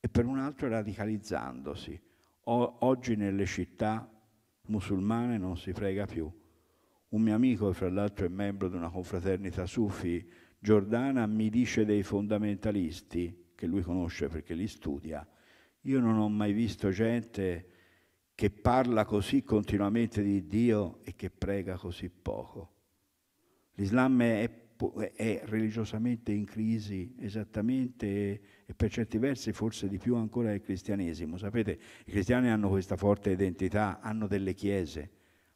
e per un altro radicalizzandosi. O- oggi nelle città musulmane non si prega più un mio amico, fra l'altro è membro di una confraternita sufi giordana, mi dice dei fondamentalisti, che lui conosce perché li studia. Io non ho mai visto gente che parla così continuamente di Dio e che prega così poco. L'Islam è, è religiosamente in crisi, esattamente, e per certi versi forse di più ancora il cristianesimo. Sapete, i cristiani hanno questa forte identità, hanno delle chiese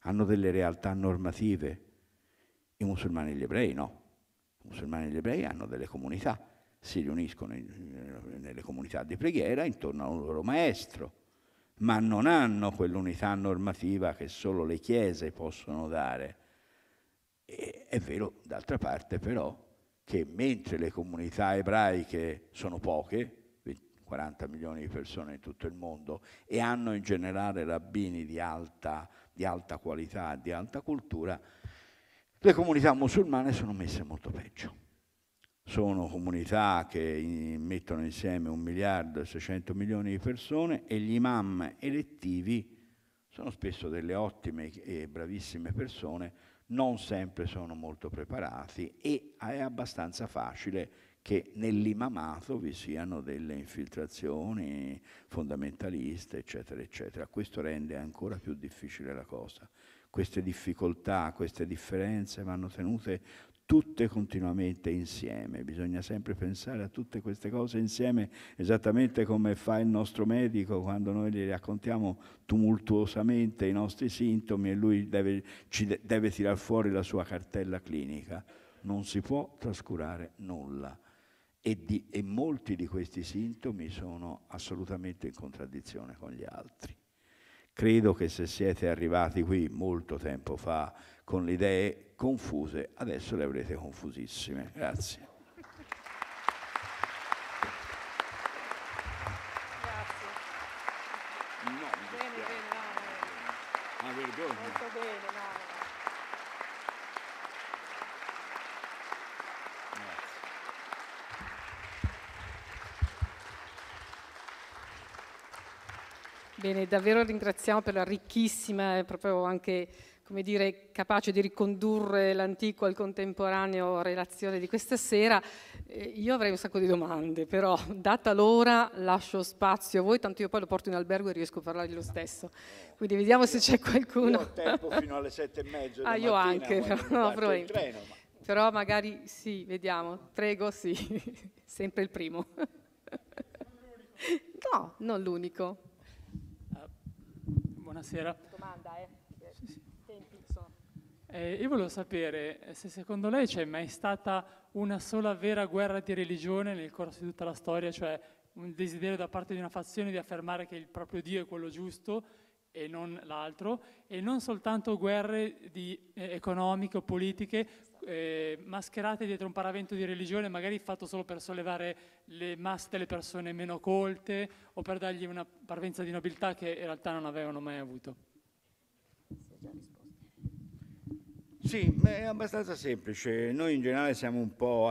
hanno delle realtà normative. I musulmani e gli ebrei no. I musulmani e gli ebrei hanno delle comunità, si riuniscono in, nelle comunità di preghiera intorno a un loro maestro, ma non hanno quell'unità normativa che solo le chiese possono dare. E, è vero, d'altra parte però, che mentre le comunità ebraiche sono poche, 40 milioni di persone in tutto il mondo, e hanno in generale rabbini di alta di alta qualità, di alta cultura, le comunità musulmane sono messe molto peggio. Sono comunità che mettono insieme un miliardo e 600 milioni di persone e gli imam elettivi sono spesso delle ottime e bravissime persone, non sempre sono molto preparati e è abbastanza facile che nell'imamato vi siano delle infiltrazioni fondamentaliste, eccetera, eccetera. Questo rende ancora più difficile la cosa. Queste difficoltà, queste differenze vanno tenute tutte continuamente insieme, bisogna sempre pensare a tutte queste cose insieme, esattamente come fa il nostro medico quando noi gli raccontiamo tumultuosamente i nostri sintomi e lui deve, deve tirar fuori la sua cartella clinica. Non si può trascurare nulla e, di, e molti di questi sintomi sono assolutamente in contraddizione con gli altri. Credo che se siete arrivati qui molto tempo fa con le idee confuse, adesso le avrete confusissime. Grazie. davvero ringraziamo per la ricchissima e eh, proprio anche come dire, capace di ricondurre l'antico al contemporaneo relazione di questa sera. Eh, io avrei un sacco di domande, però data l'ora lascio spazio a voi, tanto io poi lo porto in albergo e riesco a parlargli lo stesso. Quindi vediamo se c'è qualcuno. Io ho tempo fino alle sette e mezza. Ah, io anche, però, no, treno, ma... però magari sì, vediamo. Prego, sì, sempre il primo. No, non l'unico buonasera. Domanda, eh? Sì, sì. Eh, io volevo sapere eh, se secondo lei c'è mai stata una sola vera guerra di religione nel corso di tutta la storia, cioè un desiderio da parte di una fazione di affermare che il proprio Dio è quello giusto e non l'altro, e non soltanto guerre di, eh, economiche o politiche eh, mascherate dietro un paravento di religione, magari fatto solo per sollevare le masse delle persone meno colte o per dargli una parvenza di nobiltà che in realtà non avevano mai avuto. Sì, è abbastanza semplice. Noi in generale siamo un po'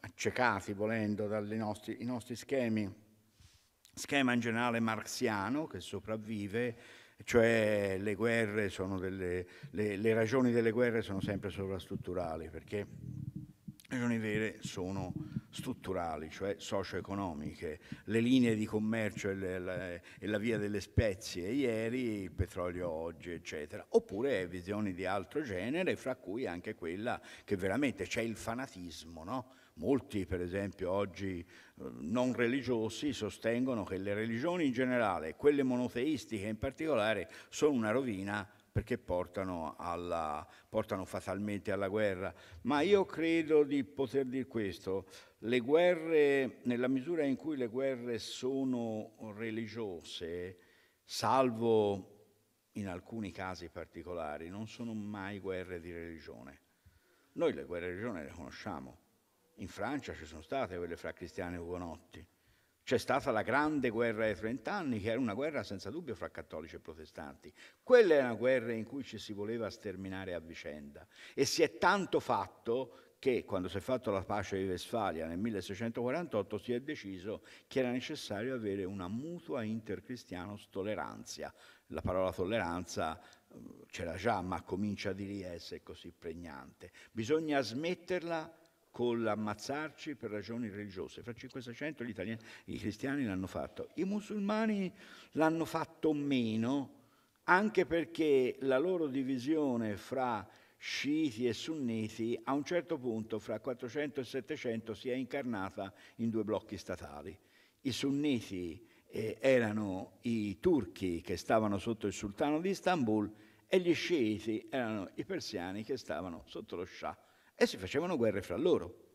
accecati, volendo, dai nostri, nostri schemi. Schema in generale marxiano che sopravvive cioè le guerre sono delle, le, le ragioni delle guerre sono sempre sovrastrutturali perché le ragioni vere sono strutturali, cioè socio-economiche, le linee di commercio e, le, la, e, la, via delle spezie ieri, il petrolio oggi, eccetera, oppure visioni di altro genere, fra cui anche quella che veramente c'è il fanatismo, no? Molti, per esempio, oggi eh, non religiosi sostengono che le religioni in generale, quelle monoteistiche in particolare, sono una rovina perché portano, alla, portano fatalmente alla guerra. Ma io credo di poter dire questo, le guerre, nella misura in cui le guerre sono religiose, salvo in alcuni casi particolari, non sono mai guerre di religione. Noi le guerre di religione le conosciamo, in Francia ci sono state quelle fra cristiani e Ugonotti. C'è stata la grande guerra dei trent'anni, che era una guerra senza dubbio fra cattolici e protestanti. Quella è una guerra in cui ci si voleva sterminare a vicenda. E si è tanto fatto che quando si è fatta la pace di Westfalia nel 1648 si è deciso che era necessario avere una mutua intercristianos tolleranza. La parola tolleranza eh, c'era già, ma comincia di lì a essere eh, così pregnante. Bisogna smetterla con l'ammazzarci per ragioni religiose. Fra 500 gli italiani, i cristiani l'hanno fatto, i musulmani l'hanno fatto meno, anche perché la loro divisione fra sciiti e sunniti a un certo punto fra 400 e 700 si è incarnata in due blocchi statali. I sunniti eh, erano i turchi che stavano sotto il sultano di Istanbul e gli sciiti erano i persiani che stavano sotto lo Shah e si facevano guerre fra loro.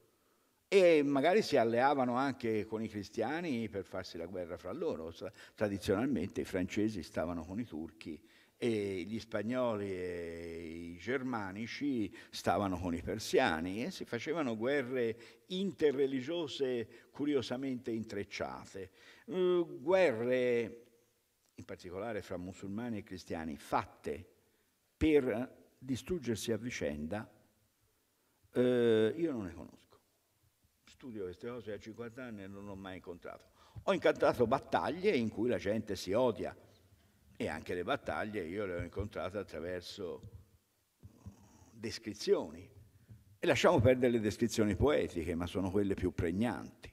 E magari si alleavano anche con i cristiani per farsi la guerra fra loro. Tradizionalmente i francesi stavano con i turchi e gli spagnoli e i germanici stavano con i persiani e si facevano guerre interreligiose curiosamente intrecciate. Uhm, guerre in particolare fra musulmani e cristiani fatte per distruggersi a vicenda eh, io non ne conosco. Studio queste cose da 50 anni e non ho mai incontrato. Ho incontrato battaglie in cui la gente si odia e anche le battaglie io le ho incontrate attraverso descrizioni. E lasciamo perdere le descrizioni poetiche, ma sono quelle più pregnanti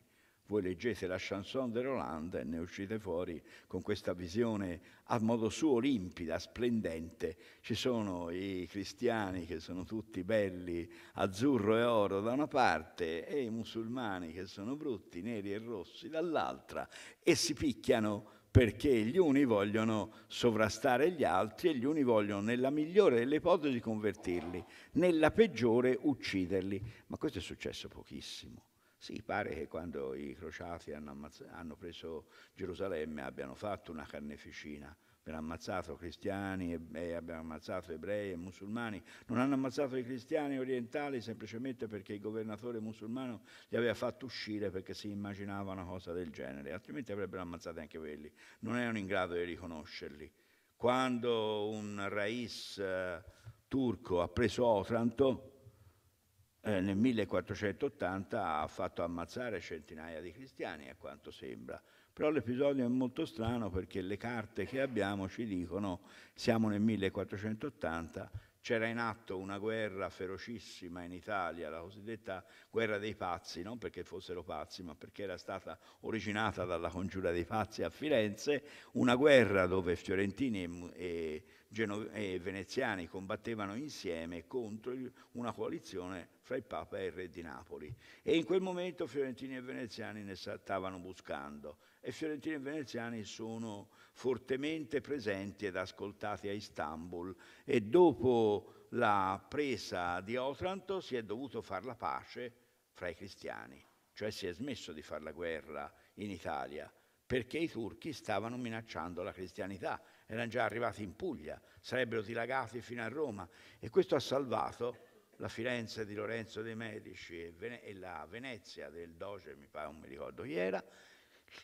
voi leggete la chanson de Roland e ne uscite fuori con questa visione a modo suo limpida, splendente. Ci sono i cristiani che sono tutti belli, azzurro e oro da una parte e i musulmani che sono brutti, neri e rossi dall'altra e si picchiano perché gli uni vogliono sovrastare gli altri e gli uni vogliono nella migliore delle ipotesi convertirli, nella peggiore ucciderli. Ma questo è successo pochissimo sì, pare che quando i crociati hanno, ammazz- hanno preso Gerusalemme abbiano fatto una carneficina abbiano ammazzato cristiani, e, abbiano ammazzato ebrei e musulmani, non hanno ammazzato i cristiani orientali semplicemente perché il governatore musulmano li aveva fatto uscire perché si immaginava una cosa del genere, altrimenti avrebbero ammazzato anche quelli, non erano in grado di riconoscerli. Quando un raiz eh, turco ha preso Otranto, eh, nel 1480 ha fatto ammazzare centinaia di cristiani, a quanto sembra. Però l'episodio è molto strano perché le carte che abbiamo ci dicono siamo nel 1480 c'era in atto una guerra ferocissima in Italia, la cosiddetta guerra dei pazzi, non perché fossero pazzi, ma perché era stata originata dalla congiura dei pazzi a Firenze, una guerra dove fiorentini e, Geno- e veneziani combattevano insieme contro una coalizione fra il Papa e il re di Napoli. E in quel momento fiorentini e veneziani ne stavano buscando e fiorentini e veneziani sono fortemente presenti ed ascoltati a Istanbul e dopo la presa di Otranto si è dovuto fare la pace fra i cristiani, cioè si è smesso di fare la guerra in Italia perché i turchi stavano minacciando la cristianità, erano già arrivati in Puglia, sarebbero dilagati fino a Roma e questo ha salvato la Firenze di Lorenzo de' Medici e, la Venezia del Doge, mi pare, non mi ricordo chi era,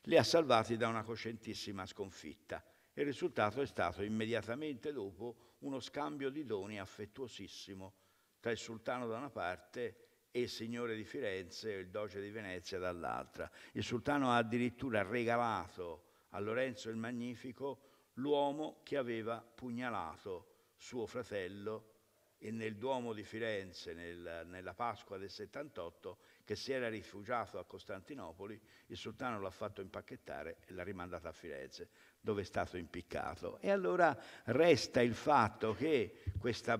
li ha salvati da una coscientissima sconfitta. Il risultato è stato immediatamente dopo uno scambio di doni affettuosissimo tra il sultano da una parte e il signore di Firenze il doge di Venezia dall'altra. Il sultano ha addirittura regalato a Lorenzo il Magnifico l'uomo che aveva pugnalato suo fratello e nel Duomo di Firenze, nel, nella Pasqua del 78, che si era rifugiato a Costantinopoli, il sultano l'ha fatto impacchettare e l'ha rimandato a Firenze, dove è stato impiccato. E allora resta il fatto che questa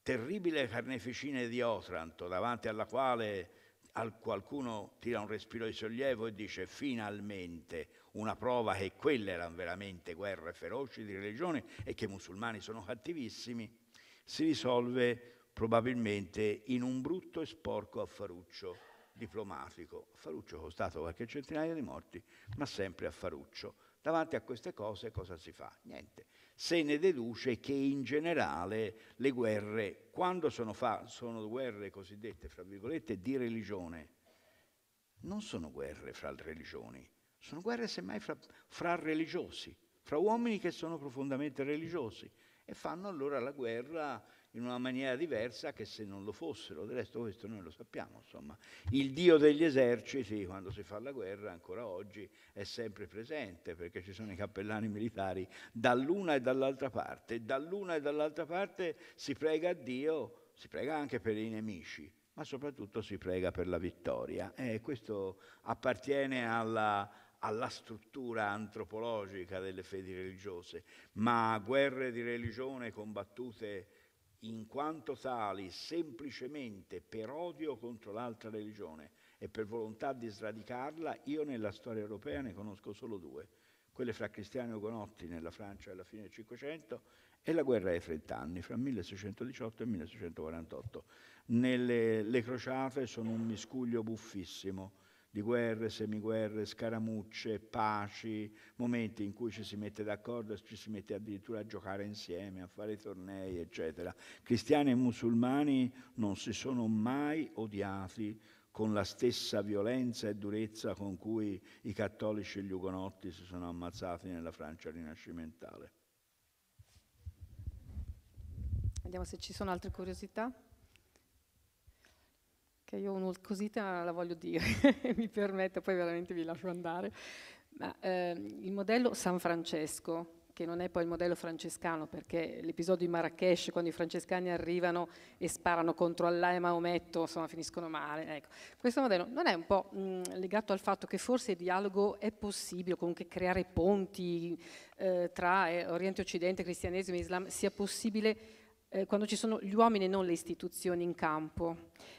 terribile carneficina di Otranto, davanti alla quale qualcuno tira un respiro di sollievo e dice finalmente una prova che quelle erano veramente guerre feroci di religione e che i musulmani sono cattivissimi, si risolve probabilmente in un brutto e sporco affaruccio diplomatico. Faruccio costato qualche centinaia di morti, ma sempre a Faruccio. Davanti a queste cose cosa si fa? Niente. Se ne deduce che in generale le guerre, quando sono, fa, sono guerre cosiddette, fra virgolette, di religione, non sono guerre fra le religioni, sono guerre semmai fra, fra religiosi, fra uomini che sono profondamente religiosi e fanno allora la guerra in una maniera diversa che se non lo fossero. Del resto questo noi lo sappiamo, insomma. Il Dio degli eserciti, quando si fa la guerra, ancora oggi è sempre presente, perché ci sono i cappellani militari dall'una e dall'altra parte. Dall'una e dall'altra parte si prega a Dio, si prega anche per i nemici, ma soprattutto si prega per la vittoria. E questo appartiene alla, alla struttura antropologica delle fedi religiose, ma guerre di religione combattute in quanto tali semplicemente per odio contro l'altra religione e per volontà di sradicarla, io nella storia europea ne conosco solo due, quelle fra cristiani e Ugonotti nella Francia alla fine del Cinquecento e la guerra ai Trent'anni, fra 1618 e 1648. Nelle, le crociate sono un miscuglio buffissimo di guerre, semiguerre, scaramucce, paci, momenti in cui ci si mette d'accordo, ci si mette addirittura a giocare insieme, a fare tornei, eccetera. Cristiani e musulmani non si sono mai odiati con la stessa violenza e durezza con cui i cattolici e gli ugonotti si sono ammazzati nella Francia rinascimentale. Vediamo se ci sono altre curiosità che io una cosita la voglio dire, mi permetto, poi veramente vi lascio andare, ma eh, il modello San Francesco, che non è poi il modello francescano, perché l'episodio di Marrakesh, quando i francescani arrivano e sparano contro Allah e Maometto, insomma, finiscono male. Ecco. Questo modello non è un po' mh, legato al fatto che forse il dialogo è possibile, comunque creare ponti eh, tra eh, Oriente e Occidente, cristianesimo e Islam, sia possibile eh, quando ci sono gli uomini e non le istituzioni in campo,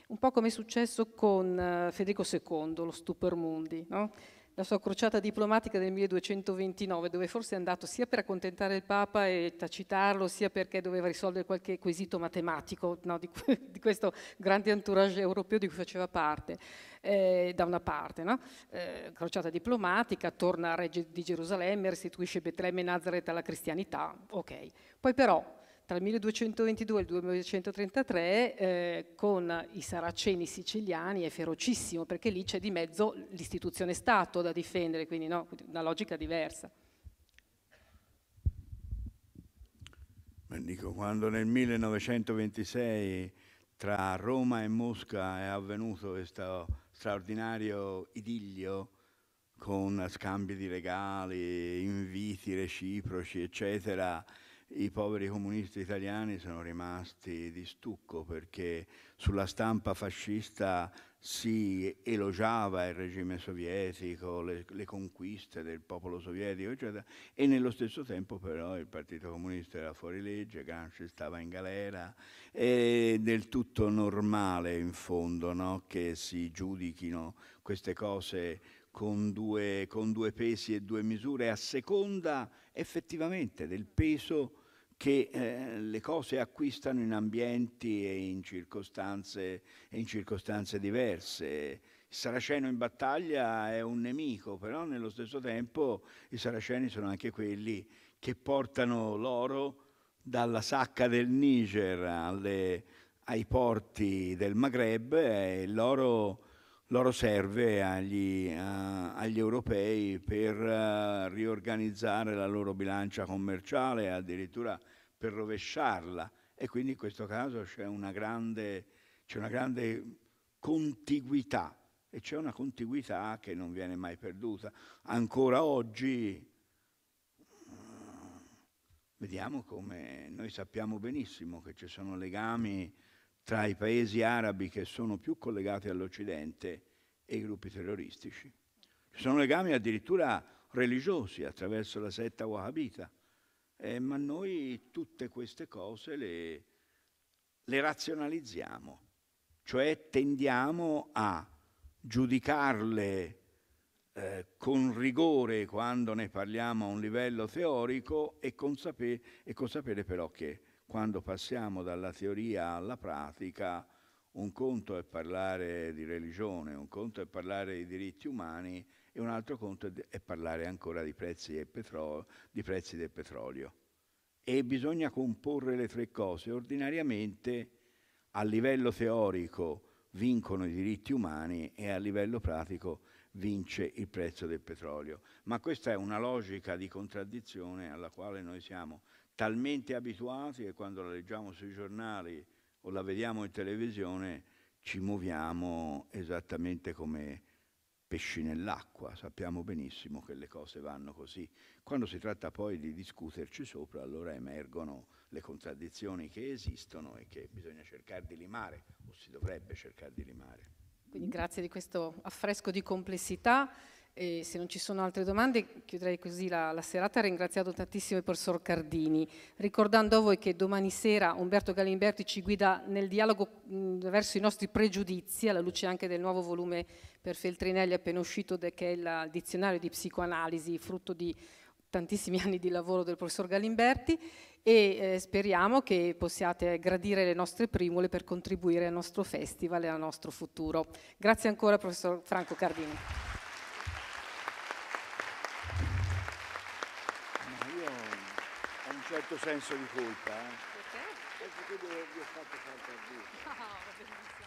un po' come è successo con eh, Federico II, lo Stupermundi, no? la sua crociata diplomatica del 1229, dove forse è andato sia per accontentare il Papa e tacitarlo, sia perché doveva risolvere qualche quesito matematico no, di, que di, questo grande entourage europeo di cui faceva parte, eh, da una parte. No? Eh, crociata diplomatica, torna a Reggio di Gerusalemme, restituisce Betlemme e Nazareth alla cristianità, ok. Poi però tra il 1222 e il 1233 eh, con i saraceni siciliani è ferocissimo perché lì c'è di mezzo l'istituzione Stato da difendere, quindi no, una logica diversa. Ma dico, quando nel 1926 tra Roma e Mosca è avvenuto questo straordinario idillio con scambi di regali, inviti reciproci, eccetera, i poveri comunisti italiani sono rimasti di stucco perché sulla stampa fascista si elogiava il regime sovietico, le, le conquiste del popolo sovietico, eccetera, e nello stesso tempo però il Partito Comunista era fuori legge, Gramsci stava in galera, è del tutto normale in fondo no? che si giudichino queste cose con due, con due pesi e due misure a seconda effettivamente del peso che eh, le cose acquistano in ambienti e in circostanze, e in circostanze diverse. Il saraceno in battaglia è un nemico, però nello stesso tempo i saraceni sono anche quelli che portano l'oro dalla sacca del Niger alle, ai porti del Maghreb e l'oro, l'oro serve agli, a, agli, europei per uh, riorganizzare la loro bilancia commerciale, addirittura per rovesciarla e quindi in questo caso c'è una grande, c'è una grande contiguità e c'è una contiguità che non viene mai perduta. Ancora oggi mm, vediamo come noi sappiamo benissimo che ci sono legami tra i paesi arabi che sono più collegati all'Occidente e i gruppi terroristici. Ci sono legami addirittura religiosi attraverso la setta wahhabita. Eh, ma noi tutte queste cose le, le razionalizziamo, cioè tendiamo a giudicarle eh, con rigore quando ne parliamo a un livello teorico e consapevole, e consapevole però che quando passiamo dalla teoria alla pratica, un conto è parlare di religione, un conto è parlare di diritti umani, e un altro conto è parlare ancora di prezzi, petrolio, di prezzi del petrolio. E bisogna comporre le tre cose. Ordinariamente a livello teorico vincono i diritti umani e a livello pratico vince il prezzo del petrolio. Ma questa è una logica di contraddizione alla quale noi siamo talmente abituati che quando la leggiamo sui giornali o la vediamo in televisione ci muoviamo esattamente come pesci nell'acqua, sappiamo benissimo che le cose vanno così. Quando si tratta poi di discuterci sopra, allora emergono le contraddizioni che esistono e che bisogna cercare di limare, o si dovrebbe cercare di limare. Quindi grazie di questo affresco di complessità. E se non ci sono altre domande, chiuderei così la, la, serata ringraziando tantissimo il professor Cardini, ricordando a voi che domani sera Umberto Galimberti ci guida nel dialogo mh, verso i nostri pregiudizi, alla luce anche del nuovo volume per Feltrinelli appena uscito, che è il dizionario di psicoanalisi, frutto di tantissimi anni di lavoro del professor Galimberti e eh, speriamo che possiate gradire le nostre primule per contribuire al nostro festival e al nostro futuro. Grazie ancora professor Franco Cardini. certo senso di colpa. Eh? Perché? Perché devo aver fatto tanto a Dio. No,